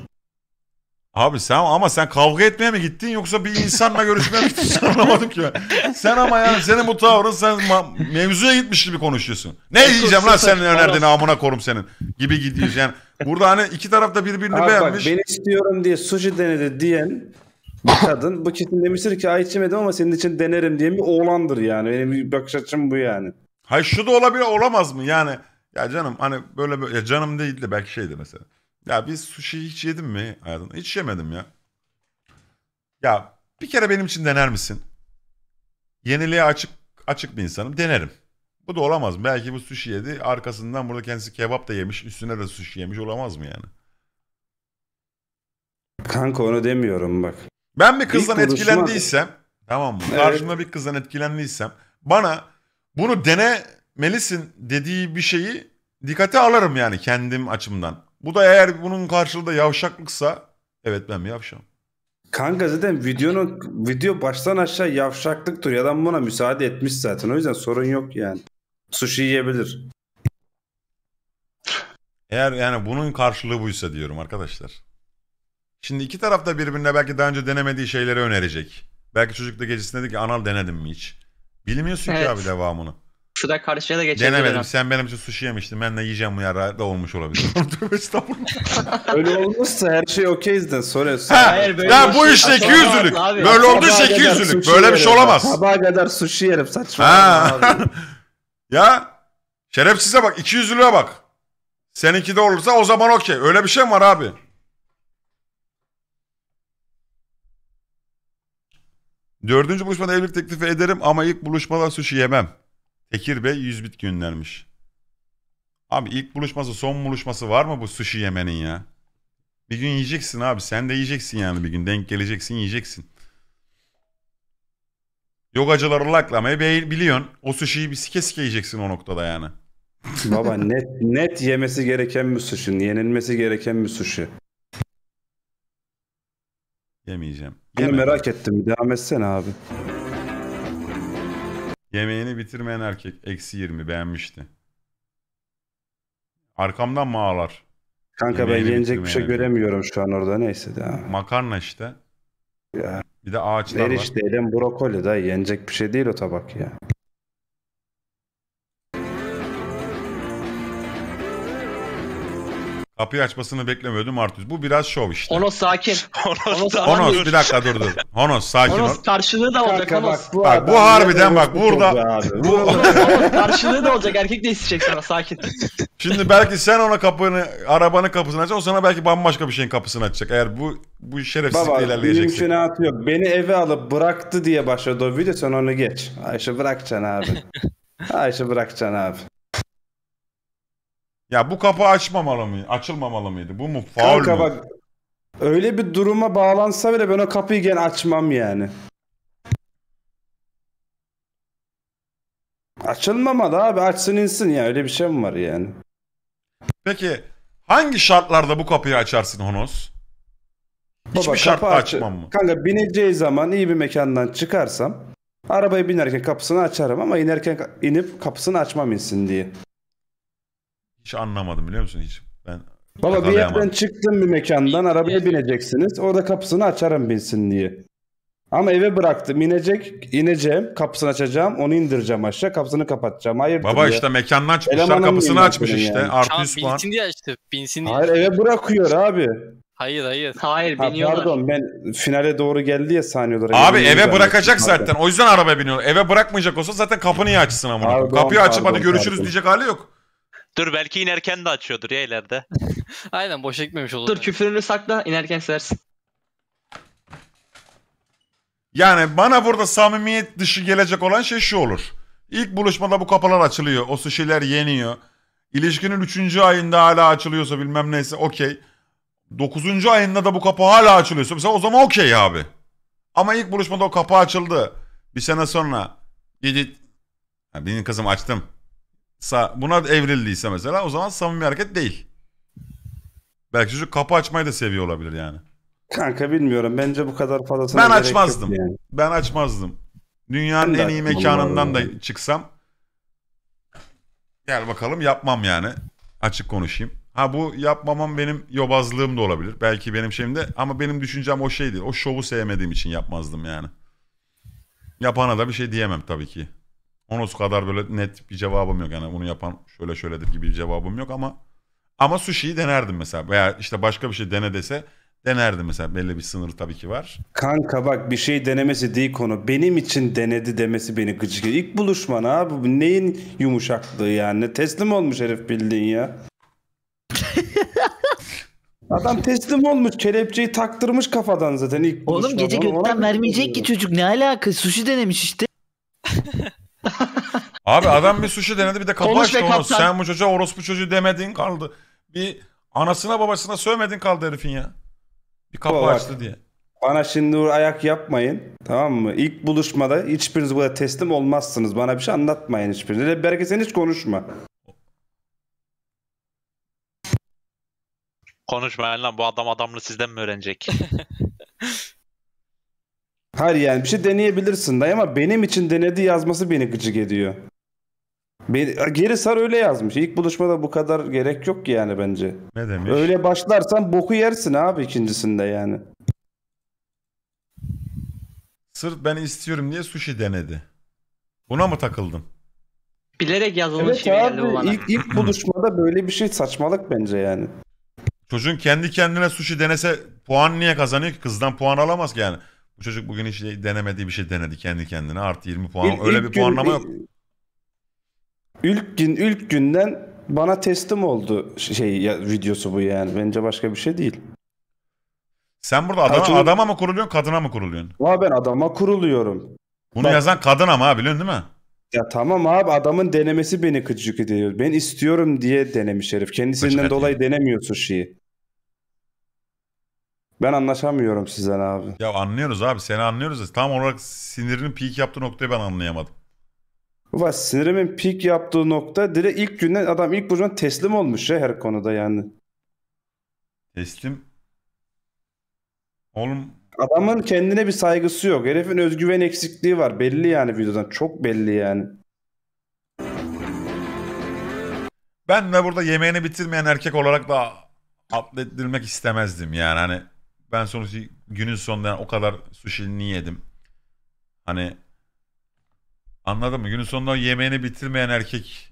Abi sen ama sen kavga etmeye mi gittin yoksa bir insanla görüşmeye mi gittin anlamadım ki Sen ama yani senin bu tavrın sen mevzuya gitmiş gibi konuşuyorsun. Ne yiyeceğim lan senin önerdiğin amına korum senin gibi gidiyorsun yani. Burada hani iki taraf da birbirini abi beğenmiş. Bak, ben istiyorum diye sushi denedi diyen bir kadın. bu kesin demiştir ki ay içemedim ama senin için denerim diye bir oğlandır yani. Benim bakış açım bu yani. Hayır şu da olabilir olamaz mı yani. Ya canım hani böyle, böyle ya canım değil de belki şeydi mesela. Ya biz sushi hiç yedim mi hayatımda? Hiç yemedim ya. Ya bir kere benim için dener misin? Yeniliğe açık açık bir insanım. Denerim. Bu da olamaz mı? Belki bu sushi yedi. Arkasından burada kendisi kebap da yemiş. Üstüne de sushi yemiş. Olamaz mı yani? Kanka onu demiyorum bak. Ben bir kızdan İlk buluşma- etkilendiysem tamam mı? Evet. Karşımda bir kızdan etkilendiysem bana bunu denemelisin dediği bir şeyi dikkate alırım yani kendim açımdan. Bu da eğer bunun karşılığı da yavşaklıksa evet ben bir yavşam. Kanka zaten videonun video baştan aşağı yavşaklıktır. duruyor. Adam buna müsaade etmiş zaten. O yüzden sorun yok yani. Sushi yiyebilir. Eğer yani bunun karşılığı buysa diyorum arkadaşlar. Şimdi iki taraf da birbirine belki daha önce denemediği şeyleri önerecek. Belki çocuk da gecesinde dedi ki anal denedim mi hiç? Bilmiyorsun evet. ki abi devamını. Şu da karşıya da geçebilir. Denemedim. Sen benim için sushi yemiştin. Ben de yiyeceğim bu yara da olmuş olabilir. Öyle olmazsa her şey okeyiz de soruyorsun. Ha, Hayır, böyle ha, bu işte 200'lük. Böyle oldu işte 200'lük. Böyle bir şey olamaz. Sabaha kadar sushi yerim saçma. Ha. ya şerefsize bak 200'lüğe bak. Seninki de olursa o zaman okey. Öyle bir şey mi var abi? Dördüncü buluşmada evlilik teklifi ederim ama ilk buluşmada sushi yemem. Tekir Bey 100 bit göndermiş. Abi ilk buluşması son buluşması var mı bu sushi yemenin ya? Bir gün yiyeceksin abi sen de yiyeceksin yani bir gün denk geleceksin yiyeceksin. Yogacıları laklamayı biliyorsun. O sushi'yi bir sike sike yiyeceksin o noktada yani. Baba net net yemesi gereken bir sushi, yenilmesi gereken bir sushi. Yemeyeceğim. Yeme. merak ettim. Devam etsene abi. Yemeğini bitirmeyen erkek. Eksi 20 beğenmişti. Arkamdan mı ağlar? Kanka Yemeğini ben yenecek bir şey göremiyorum şu an orada. Neyse de. Makarna işte. Ya. Bir de ağaçlar Erişteyle var. brokoli da yenecek bir şey değil o tabak ya. Kapıyı açmasını beklemiyordum Artus. Bu biraz şov işte. Honos sakin. Honos, Honos bir dakika dur dur. Honos sakin ol. Honos karşılığı da olacak Kanka, Honos. Bak bu, bak, bu harbiden bak burada. Bu... Honos karşılığı da olacak erkek de isteyecek sana sakin. Şimdi belki sen ona kapını, arabanın kapısını açacaksın. O sana belki bambaşka bir şeyin kapısını açacak. Eğer bu bu şerefsizlikle Baba, ilerleyeceksin. Baba mümkünatı yok. Beni eve alıp bıraktı diye başladı o video. Sen onu geç. Ayşe bırakacaksın abi. Ayşe bırakacaksın abi. Ya bu kapı açmamalı mı? Açılmamalı mıydı? Bu mu? Faul Kanka mü? bak öyle bir duruma bağlansa bile ben o kapıyı gene açmam yani. Açılmamalı abi açsın insin ya öyle bir şey mi var yani? Peki hangi şartlarda bu kapıyı açarsın Honos? Hiçbir Baba, şartta aç- açmam mı? Kanka bineceği zaman iyi bir mekandan çıkarsam arabayı binerken kapısını açarım ama inerken inip kapısını açmam insin diye. Hiç anlamadım biliyor musun hiç? Ben Baba bir yerden çıktım bir mekandan arabaya bineceksiniz. Orada kapısını açarım binsin diye. Ama eve bıraktım inecek ineceğim kapısını açacağım onu indireceğim aşağı kapısını kapatacağım. Hayır Baba işte mekandan çıkmışlar Elemanın kapısını açmış işte yani. artı Tam puan. Binsin diye açtı binsin diye. Hayır eve bırakıyor abi. Hayır hayır. Hayır ha, biniyorlar. Pardon ben finale doğru geldi ya saniyeler. Abi eve bırakacak ben. zaten o yüzden arabaya biniyor. Eve bırakmayacak olsa zaten kapını niye açsın amına. Kapıyı açıp pardon, hadi görüşürüz pardon. diyecek hali yok. Dur belki inerken de açıyordur ya ileride. Aynen boş ekmemiş olur. Dur küfürünü sakla inerken seversin. Yani bana burada samimiyet dışı gelecek olan şey şu olur. İlk buluşmada bu kapılar açılıyor. O suşiler yeniyor. İlişkinin 3. ayında hala açılıyorsa bilmem neyse okey. 9. ayında da bu kapı hala açılıyorsa mesela o zaman okey abi. Ama ilk buluşmada o kapı açıldı. Bir sene sonra gidip benim kızım açtım buna evrildiyse mesela o zaman samimi hareket değil. Belki çocuk kapı açmayı da seviyor olabilir yani. Kanka bilmiyorum. Bence bu kadar fazla Ben açmazdım. Yani. Ben açmazdım. Dünyanın ben en iyi mekanından da çıksam gel bakalım yapmam yani. Açık konuşayım. Ha bu yapmamam benim yobazlığım da olabilir. Belki benim şeyim de ama benim düşüncem o şeydi. O şovu sevmediğim için yapmazdım yani. Yapana da bir şey diyemem tabii ki. Onos kadar böyle net bir cevabım yok. Yani bunu yapan şöyle şöyledir gibi bir cevabım yok ama ama sushi'yi denerdim mesela. Veya işte başka bir şey dene dese denerdim mesela. Belli bir sınır tabii ki var. Kanka bak bir şey denemesi değil konu. Benim için denedi demesi beni gıcık ediyor. İlk buluşman abi. Neyin yumuşaklığı yani? Teslim olmuş herif bildiğin ya. Adam teslim olmuş. Kelepçeyi taktırmış kafadan zaten ilk Oğlum gece gökten vermeyecek ki çocuk. Ne alaka? Sushi denemiş işte. Abi adam bir suçu denedi bir de kapı Konuş açtı onu. Sen bu çocuğa orospu çocuğu demedin kaldı. Bir anasına babasına sövmedin kaldı herifin ya. Bir kapı Baba bak. açtı diye. Bana şimdi ayak yapmayın. Tamam mı? İlk buluşmada hiçbiriniz burada teslim olmazsınız. Bana bir şey anlatmayın hiçbiriniz. Belki sen hiç konuşma. Konuşmayın lan bu adam adamlı sizden mi öğrenecek? Hayır yani bir şey deneyebilirsin dayı ama benim için denedi yazması beni gıcık ediyor. Geri Sar öyle yazmış. İlk buluşmada bu kadar gerek yok ki yani bence. Ne demiş? Öyle başlarsan boku yersin abi ikincisinde yani. Sırf ben istiyorum diye sushi denedi. Buna mı takıldın? Bilerek yazılmış evet gibi abi, geldi bu bana. Ilk, ilk buluşmada böyle bir şey saçmalık bence yani. Çocuğun kendi kendine sushi denese puan niye kazanıyor ki? Kızdan puan alamaz ki yani. Bu çocuk bugün hiç denemediği bir şey denedi kendi kendine. Artı 20 puan. İlk, Öyle bir gün, puanlama yok. İlk gün ilk günden bana teslim oldu şey ya, videosu bu yani. Bence başka bir şey değil. Sen burada adama, Acun... adama mı kuruluyorsun, kadına mı kuruluyorsun? Valla ben adama kuruluyorum. Bunu Bak, yazan kadın ama abi biliyorsun değil mi? Ya tamam abi adamın denemesi beni gıcık ediyor. Ben istiyorum diye denemiş herif. Kendisinden gıcık dolayı ediyor. denemiyorsun şeyi. Ben anlaşamıyorum sizden abi. Ya anlıyoruz abi seni anlıyoruz. Tam olarak sinirinin peak yaptığı noktayı ben anlayamadım. Ulan sinirimin pik yaptığı nokta direkt ilk günden adam ilk burcuna teslim olmuş ya her konuda yani. Teslim. Oğlum. Adamın kendine bir saygısı yok. Herifin özgüven eksikliği var. Belli yani videodan. Çok belli yani. Ben de burada yemeğini bitirmeyen erkek olarak da atletilmek istemezdim yani. Hani ben sonuçta günün sonunda o kadar sushi'ni yedim. Hani Anladın mı? Günün sonunda yemeğini bitirmeyen erkek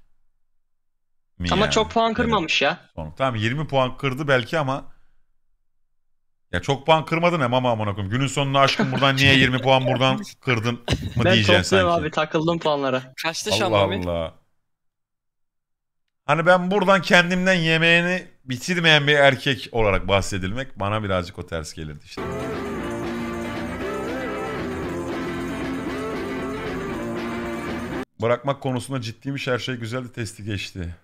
mi Ama yani? çok puan kırmamış ya. Son. Tamam 20 puan kırdı belki ama ya çok puan kırmadın hem ama amına koyayım. Günün sonunda aşkım buradan niye 20 puan buradan kırdın mı ben diyeceksin sanki. Ben abi takıldım puanlara. Kaçtı Allah Allah. Hani ben buradan kendimden yemeğini bitirmeyen bir erkek olarak bahsedilmek bana birazcık o ters gelirdi işte. Bırakmak konusunda ciddiymiş her şey güzeldi testi geçti.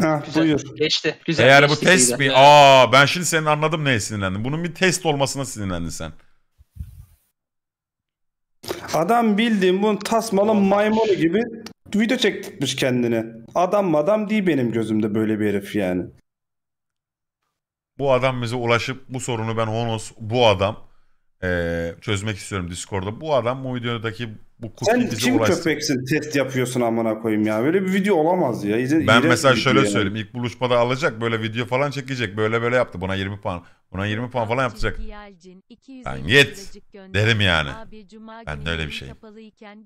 Ha, Güzel. buyur. Geçti. Güzel. Eğer geçti bu test bir... Aa ben şimdi senin anladım neye sinirlendin. Bunun bir test olmasına sinirlendin sen. Adam bildiğim bunun tasmalı maymunu gibi video çektirmiş kendini. Adam adam değil benim gözümde böyle bir herif yani. Bu adam bize ulaşıp bu sorunu ben Honos bu adam ee, çözmek istiyorum Discord'da. Bu adam bu videodaki bu Sen kim ulaşsın. köpeksin test yapıyorsun amına koyayım ya. Böyle bir video olamaz ya. İyice, ben mesela şöyle yani. söyleyeyim. İlk buluşmada alacak böyle video falan çekecek. Böyle böyle yaptı. Buna 20 puan. Buna 20 puan falan yapacak. Ben git derim yani. Abi, ben de öyle bir şey.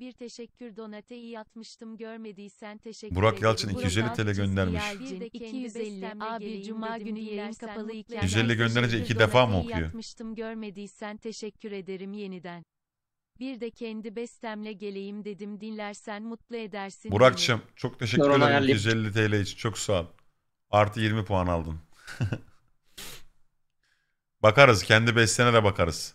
bir teşekkür donate iyi atmıştım görmediysen teşekkür Burak Yalçın 250 TL göndermiş. 250 abi cuma günü yayın kapalıyken 150 gönderince iki defa mı okuyor? Atmıştım görmediysen teşekkür ederim yeniden. Bir de kendi bestemle geleyim dedim dinlersen mutlu edersin. Burak'cığım çok teşekkür ederim 250 TL için çok sağ ol. Artı 20 puan aldın. bakarız kendi bestene de bakarız.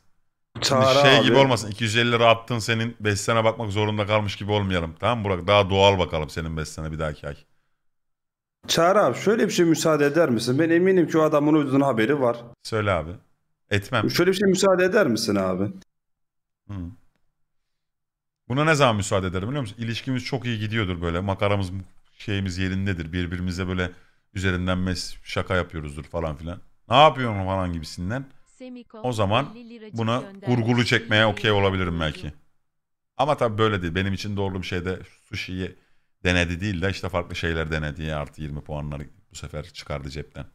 Şimdi Çağrı şey abi. gibi olmasın 250 lira attın senin bestene bakmak zorunda kalmış gibi olmayalım. Tamam mı Burak daha doğal bakalım senin bestene bir dahaki ay. Çağrı abi şöyle bir şey müsaade eder misin? Ben eminim ki o adamın uydunun haberi var. Söyle abi. Etmem. Şöyle bir şey müsaade eder misin abi? Hmm. Buna ne zaman müsaade ederim biliyor musun? İlişkimiz çok iyi gidiyordur böyle. Makaramız şeyimiz yerindedir. Birbirimize böyle üzerinden mes şaka yapıyoruzdur falan filan. Ne yapıyorum falan gibisinden. O zaman buna vurgulu çekmeye okey olabilirim belki. Ama tabii böyle değil. Benim için doğru bir şey de sushi'yi denedi değil de işte farklı şeyler denedi. Artı 20 puanları bu sefer çıkardı cepten.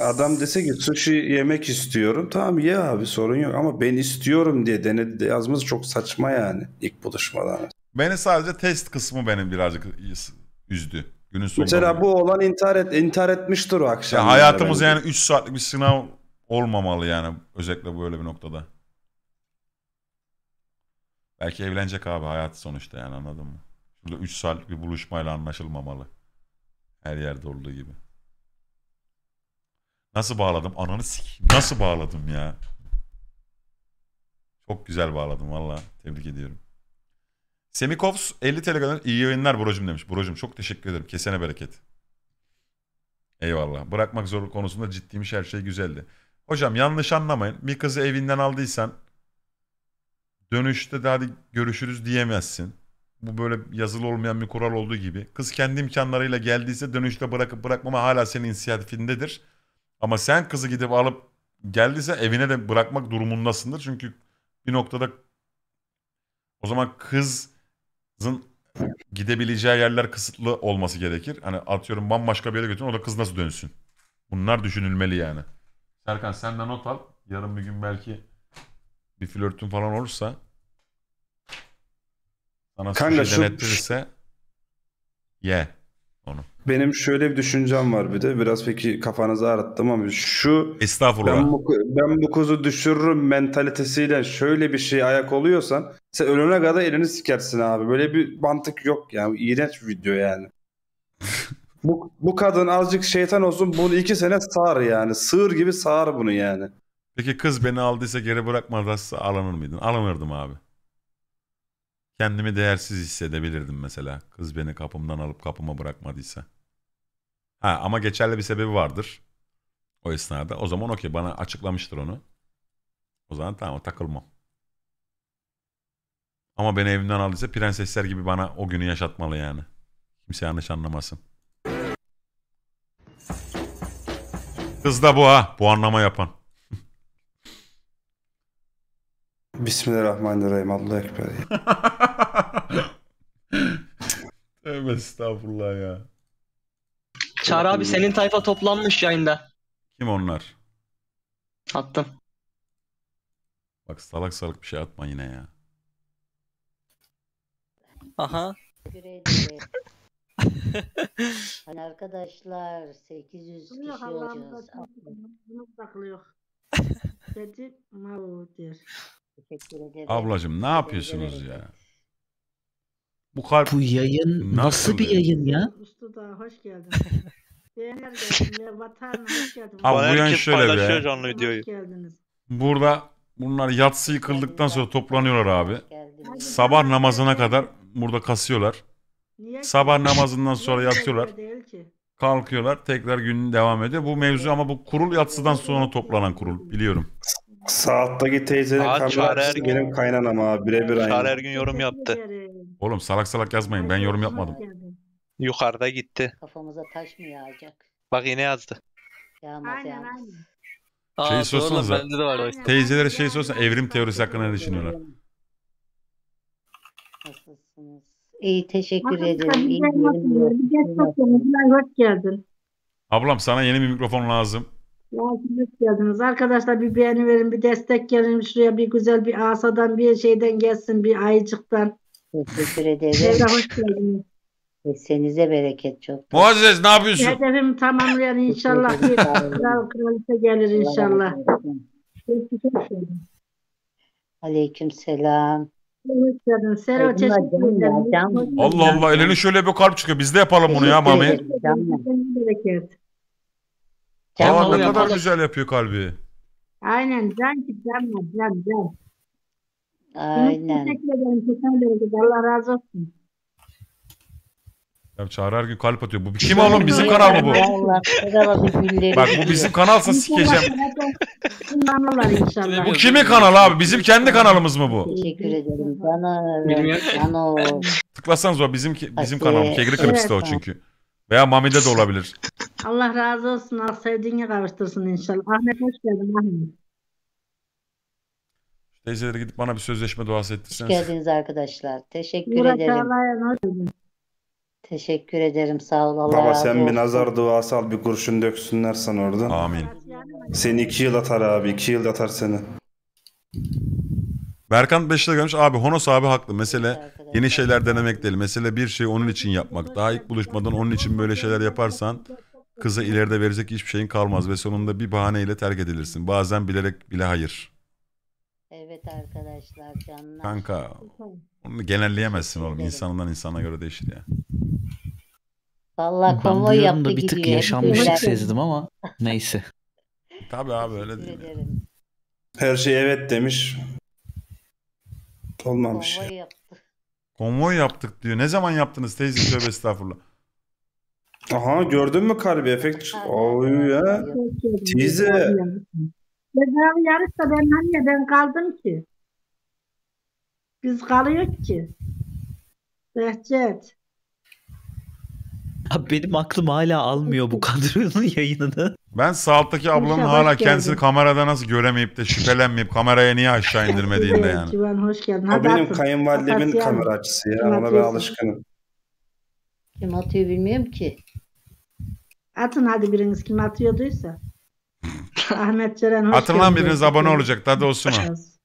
Adam dese ki sushi yemek istiyorum. Tamam ye abi sorun yok ama ben istiyorum diye denedi yazması çok saçma yani ilk buluşmadan. Beni sadece test kısmı benim birazcık üzdü. Günün sonunda. Mesela bu olan intihar, et, intihar etmiştir o akşam. Ya hayatımız yani 3 saatlik bir sınav olmamalı yani özellikle böyle bir noktada. Belki evlenecek abi hayat sonuçta yani anladın mı? Şurada 3 saatlik bir buluşmayla anlaşılmamalı. Her yerde olduğu gibi. Nasıl bağladım? Ananı sik. Nasıl bağladım ya? Çok güzel bağladım valla. Tebrik ediyorum. Semikovs 50 Telegram'dan iyi yayınlar Buracım demiş. Buracım çok teşekkür ederim. Kesene bereket. Eyvallah. Bırakmak zor konusunda ciddiymiş her şey güzeldi. Hocam yanlış anlamayın. Bir kızı evinden aldıysan dönüşte de hadi görüşürüz diyemezsin. Bu böyle yazılı olmayan bir kural olduğu gibi. Kız kendi imkanlarıyla geldiyse dönüşte bırakıp bırakmama hala senin inisiyatifindedir. Ama sen kızı gidip alıp geldiyse evine de bırakmak durumundasındır. Çünkü bir noktada o zaman kızın gidebileceği yerler kısıtlı olması gerekir. Hani atıyorum bambaşka bir yere götürün o da kız nasıl dönsün? Bunlar düşünülmeli yani. Serkan sen de not al. Yarın bir gün belki bir flörtün falan olursa sana Kanka, sushi şu... denettirirse ye. Yeah onu. Benim şöyle bir düşüncem var bir de. Biraz peki kafanızı arattım ama şu Estağfurullah. Ben bu, ben bu kuzu düşürürüm mentalitesiyle şöyle bir şey ayak oluyorsan sen ölene kadar elini sikersin abi. Böyle bir mantık yok yani. İğrenç bir video yani. bu, bu kadın azıcık şeytan olsun bunu iki sene sağır yani. Sığır gibi sağır bunu yani. Peki kız beni aldıysa geri bırakmadıysa alınır mıydın? Ağlanırdım abi. Kendimi değersiz hissedebilirdim mesela. Kız beni kapımdan alıp kapıma bırakmadıysa. Ha ama geçerli bir sebebi vardır. O esnada. O zaman okey bana açıklamıştır onu. O zaman tamam takılmam. Ama beni evimden aldıysa prensesler gibi bana o günü yaşatmalı yani. Kimse yanlış anlamasın. Kız da bu ha. Bu anlama yapan. Bismillahirrahmanirrahim. Allah Ekber. Tövbe estağfurullah ya. Çağrı abi senin tayfa toplanmış yayında. Kim onlar? Attım. Bak salak salak bir şey atma yine ya. Aha. hani arkadaşlar 800 kişi olacağız. Bunu saklıyor. Dedi Mauder. Teşekkür ederim. Ablacım ne yapıyorsunuz ya? Bu kalp Bu yayın nasıl, nasıl bir yayın ya? Usta da hoş geldin. Beğenler geldin. Vatan hoş geldin. Abi bu yayın şöyle be. Canlı videoyu. Hoş geldiniz. Burada bunlar yatsı yıkıldıktan sonra toplanıyorlar abi. Sabah namazına kadar burada kasıyorlar. Sabah namazından sonra yatıyorlar. Kalkıyorlar tekrar günün devam ediyor. Bu mevzu ama bu kurul yatsıdan sonra toplanan kurul biliyorum. Saattaki teyzenin kamerası Ergün. benim kaynanam abi birebir Çağrı aynı. gün yorum yaptı. Oğlum salak salak yazmayın ben yorum yapmadım. Yukarıda gitti. Kafamıza taş mı yağacak? Bak yine yazdı. Yağmaz Aynen yağmaz. aynen. Şey doğru lan, Bende de var o işte. şey sorsan evrim teorisi hakkında ne düşünüyorlar? Nasılsınız? İyi teşekkür ederim. İyi, ederim. Şey hoş geldin. Ablam sana yeni bir mikrofon lazım. Lazım geldiniz. Arkadaşlar bir beğeni verin, bir destek gelin. Şuraya bir güzel bir asadan, bir şeyden gelsin, bir ayıcıktan. Teşekkür ederim. Şöyle hoş geldiniz. Kesenize bereket çok. Muazzez ne yapıyorsun? Hedefimi tamamlayan inşallah bir kral kraliçe gelir inşallah. Aleyküm selam. Hoş geldin. Sero teşekkür ederim. Allah Allah elini şöyle bir kalp çıkıyor. Biz de yapalım bunu ya Mami. Aa ne kadar yapalım. güzel yapıyor kalbi. Aynen can ki can var can can. Aynen. Teşekkür ederim. Teşekkür ederim. Allah razı olsun. Ya çağır her gün kalp atıyor. Bu kim oğlum bizim kanal mı bu? Bak bu bizim kanalsa sikeceğim. bu kimin kanal abi? Bizim kendi kanalımız mı bu? Teşekkür ederim. Bana Bana o. Tıklasanız o bizim bizim kanalım. Kegri Klips'te o çünkü. Veya Mami'de de olabilir. Allah razı olsun. Allah sevdiğine kavuştursun inşallah. Ahmet hoş geldin Ahmet. Teyzeleri gidip bana bir sözleşme duası Hoş geldiniz arkadaşlar. Teşekkür Murat ederim. Çağlayan hoş Teşekkür ederim. Sağ ol. Allah Baba sen bir olsun. nazar duası al bir kurşun döksünler sana orada. Amin. Seni iki yıl atar abi iki yıl atar seni. Berkant Beşik'te görmüş. Abi Honos abi haklı. Mesele yeni şeyler denemek değil. Mesele bir şey onun için yapmak. Daha ilk buluşmadan onun için böyle şeyler yaparsan Kıza ileride verecek hiçbir şeyin kalmaz ve sonunda bir bahaneyle terk edilirsin. Bazen bilerek bile hayır. Evet arkadaşlar canlar. Kanka onu genelleyemezsin oğlum. İnsanından insana göre değişir ya. Vallahi Ben bu yaptı bir tık yaşanmışlık sezdim ama neyse. Tabii abi öyle değil. Teşekkür Her şey evet demiş. Olmamış. Konvoy yaptı. Konvoy yaptık diyor. Ne zaman yaptınız teyze tövbe estağfurullah. Aha gördün mü karbi efekt? Oy ya. Tize. Hani ya ben yarışta ben anne ben kaldım ki. Biz kalıyoruz ki. Behçet. Abi benim aklım hala almıyor bu kadronun yayınını. Ben sağ alttaki ablanın hala geldin. kendisini kamerada nasıl göremeyip de şüphelenmeyip kameraya niye aşağı indirmediğinde yani. Civan hoş geldin. O benim kayınvalidemin kamera açısı ya. Ona ben alışkınım. Kim atıyor bilmiyorum ki. Atın hadi biriniz kim atıyorduysa. Ahmet Ceren hoş Atın lan geldin. biriniz abone olacak. Hadi olsun. ha. Az.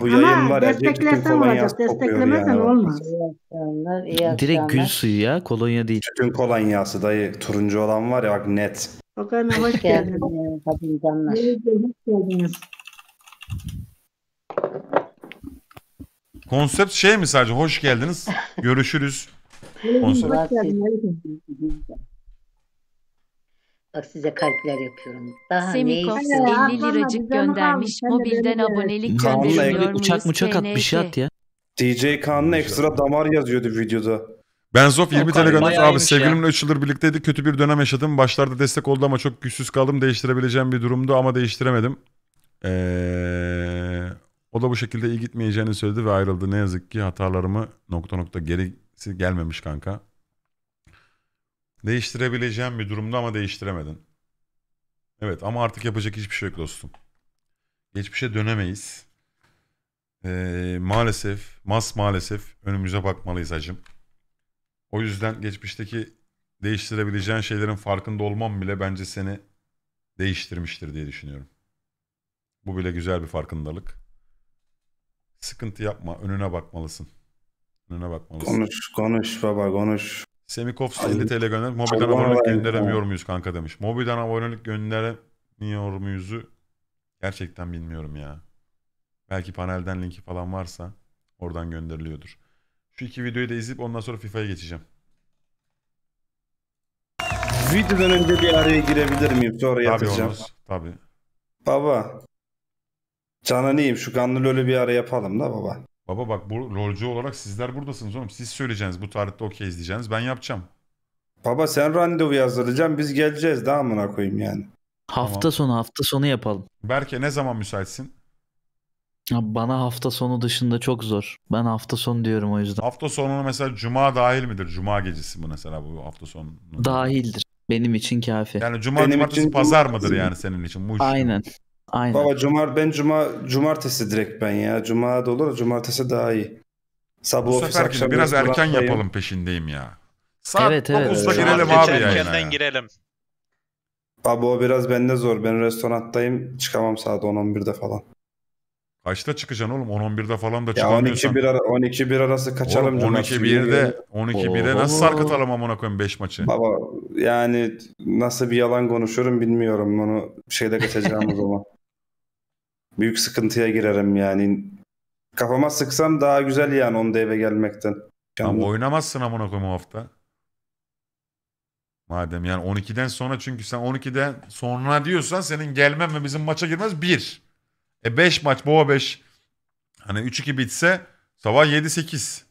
bu yayın Ama var ya. olacak. kolonyası Desteklemezsen ya. olmaz. İyi akşamlar. iyi Direkt gül suyu ya. Kolonya değil. Tütün kolonyası dayı. Turuncu olan var ya bak net. Okan hoş Hoş geldiniz. Hoş geldiniz. Konsept şey mi sadece? Hoş geldiniz. Görüşürüz. Konser. Bak size kalpler yapıyorum. Daha Semikov 50 liracık göndermiş. Mobilden abonelik gönderiyor muyuz? Uçak muçak atmış yat ya. DJ Kaan'ın ekstra damar yazıyordu videoda. Ben Zof 20 tane göndermiş. Abi sevgilimle 3 yıldır birlikteydik. Kötü bir dönem yaşadım. Başlarda destek oldu ama çok güçsüz kaldım. Değiştirebileceğim bir durumdu ama değiştiremedim. Ee, o da bu şekilde iyi gitmeyeceğini söyledi ve ayrıldı. Ne yazık ki hatalarımı nokta nokta geri Gelmemiş kanka. Değiştirebileceğim bir durumda ama değiştiremedin. Evet ama artık yapacak hiçbir şey yok dostum. Geçmişe dönemeyiz. Ee, maalesef, mas maalesef önümüze bakmalıyız acım. O yüzden geçmişteki değiştirebileceğin şeylerin farkında olmam bile bence seni değiştirmiştir diye düşünüyorum. Bu bile güzel bir farkındalık. Sıkıntı yapma, önüne bakmalısın. Önüne bakmamız. Konuş konuş baba konuş. Semikops 50 TL gönder. Mobilden abonelik gönderemiyor muyuz kanka demiş. Mobilden abonelik gönderemiyor muyuzu gerçekten bilmiyorum ya. Belki panelden linki falan varsa oradan gönderiliyordur. Şu iki videoyu da izleyip ondan sonra FIFA'ya geçeceğim. Videodan önce bir araya girebilir miyim? Sonra tabii yatacağım. Olmaz, tabii. Baba. Cananiyim şu kanlı lölü bir ara yapalım da baba. Baba bak bu rolcü olarak sizler buradasınız oğlum. Siz söyleyeceksiniz bu tarihte okey izleyeceğiniz. Ben yapacağım. Baba sen randevu yazdıracaksın biz geleceğiz daha amına koyayım yani. Hafta tamam. sonu hafta sonu yapalım. Berke ne zaman müsaitsin? bana hafta sonu dışında çok zor. Ben hafta sonu diyorum o yüzden. Hafta sonu mesela cuma dahil midir? Cuma gecesi bu mesela bu hafta sonu. Dahildir. Benim için kafi. Yani cuma Benim cumartesi için pazar mıdır yani senin için? Muş. Aynen. Aynen. Baba cumar ben cuma cumartesi direkt ben ya. Cuma da olur, cumartesi daha iyi. Sabah ofis akşam biraz erken yapalım peşindeyim ya. Saat evet, evet, 9'da evet. girelim abi yayına. Ya. girelim. Abi o biraz bende zor. Ben restoranttayım. Çıkamam saat 10-11'de falan. Kaçta çıkacaksın oğlum? 10-11'de falan da Ya 12 bir ara, 12 arası kaçalım. Oğlum 12-1'de 12-1'e nasıl Oo. sarkıtalım amına koyayım 5 maçı? Baba yani nasıl bir yalan konuşuyorum bilmiyorum. Onu şeyde kaçacağım o zaman. Büyük sıkıntıya girerim yani. Kafama sıksam daha güzel yani onda eve gelmekten. Tamam oynamazsın amına koyayım o hafta. Madem yani 12'den sonra çünkü sen 12'den sonra diyorsan senin gelmem ve bizim maça girmez 1. E 5 maç baba 5. Hani 3-2 bitse sabah 7-8.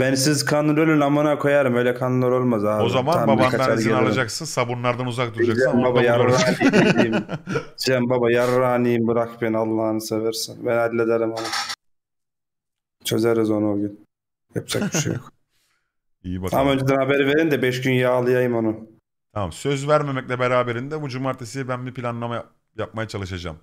Ben siz kanlı rolün amına koyarım. Öyle kanlılar olmaz abi. O zaman Tam babandan izin gelirim. alacaksın. Sabunlardan uzak duracaksın. Sen baba yarraniyim. Sen baba yarraniyim bırak beni Allah'ını seversen. Ben hallederim onu. Çözeriz onu o gün. Yapacak bir şey yok. İyi bakalım. Ama önceden haber verin de 5 gün yağlayayım onu. Tamam söz vermemekle beraberinde bu cumartesiye ben bir planlama yap- yapmaya çalışacağım.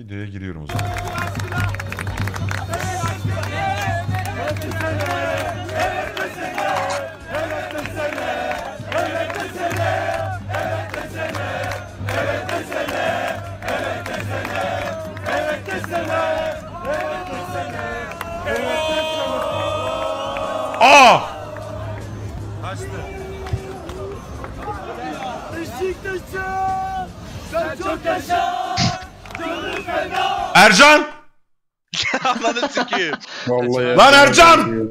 Videoya giriyorum o zaman. Aa! Kaçtı. Beşiktaş'ım! Sen çok yaşa! Ercan! Ananı sikeyim. Vallahi. Lan Ercan!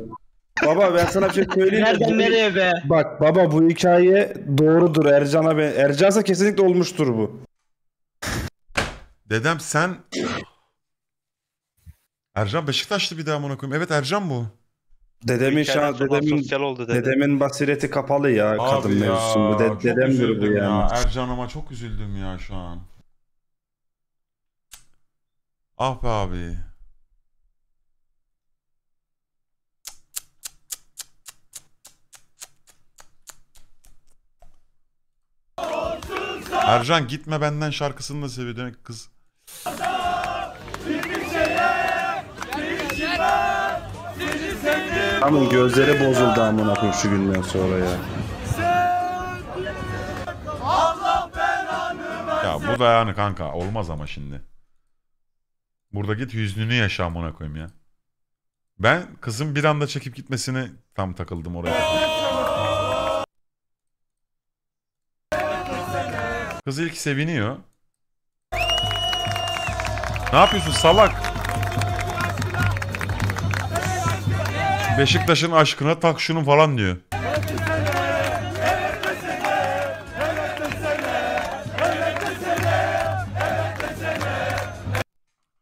baba ben sana bir şey söyleyeyim. Nereden nereye be? Bak baba bu hikaye doğrudur Ercan'a ben. Ercan'sa kesinlikle olmuştur bu. Dedem sen... Ercan Beşiktaşlı bir daha amına koyayım. Evet Ercan bu. Dedemin şu an dedemin oldu dede. dedemin basireti kapalı ya Abi kadın ya, mevzusunda. De, dedem üzüldüm bu ya. yani. Ercan'ıma çok üzüldüm ya şu an. Ah be abi. Ercan gitme benden şarkısını da seviyor demek kız. Tamam gözleri bozuldu amına koyayım şu günden sonra ya. Ya bu da yani kanka olmaz ama şimdi. Burada git hüznünü yaşa amına koyayım ya. Ben kızım bir anda çekip gitmesini tam takıldım oraya. Kız ilk seviniyor. Ne yapıyorsun salak? Beşiktaş'ın aşkına tak şunu falan diyor.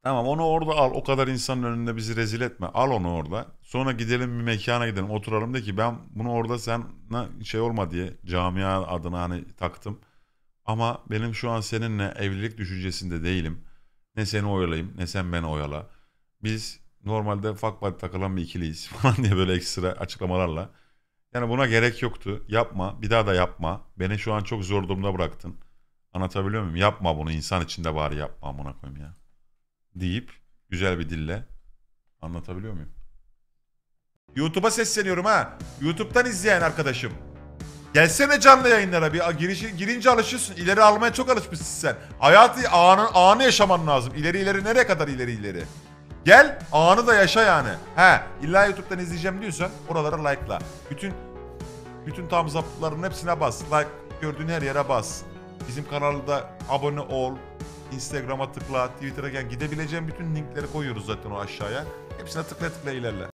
Tamam onu orada al. O kadar insanın önünde bizi rezil etme. Al onu orada. Sonra gidelim bir mekana gidelim. Oturalım de ki ben bunu orada sen şey olma diye camia adına hani taktım. Ama benim şu an seninle evlilik düşüncesinde değilim. Ne seni oyalayayım ne sen beni oyala. Biz normalde fuck buddy takılan bir ikiliyiz falan diye böyle ekstra açıklamalarla. Yani buna gerek yoktu. Yapma. Bir daha da yapma. Beni şu an çok zor durumda bıraktın. Anlatabiliyor muyum? Yapma bunu. insan içinde bari yapma amına koyayım ya deyip güzel bir dille anlatabiliyor muyum? YouTube'a sesleniyorum ha. YouTube'dan izleyen arkadaşım. Gelsene canlı yayınlara bir girişi, girince alışıyorsun. İleri almaya çok alışmışsın sen. Hayatı anı, anı yaşaman lazım. İleri ileri nereye kadar ileri ileri. Gel anı da yaşa yani. He illa YouTube'dan izleyeceğim diyorsan oralara like'la. Bütün bütün tam zaptların hepsine bas. Like gördüğün her yere bas. Bizim kanalda abone ol, Instagram'a tıkla, Twitter'a gel. Gidebileceğin bütün linkleri koyuyoruz zaten o aşağıya. Hepsine tıkla tıkla ilerle.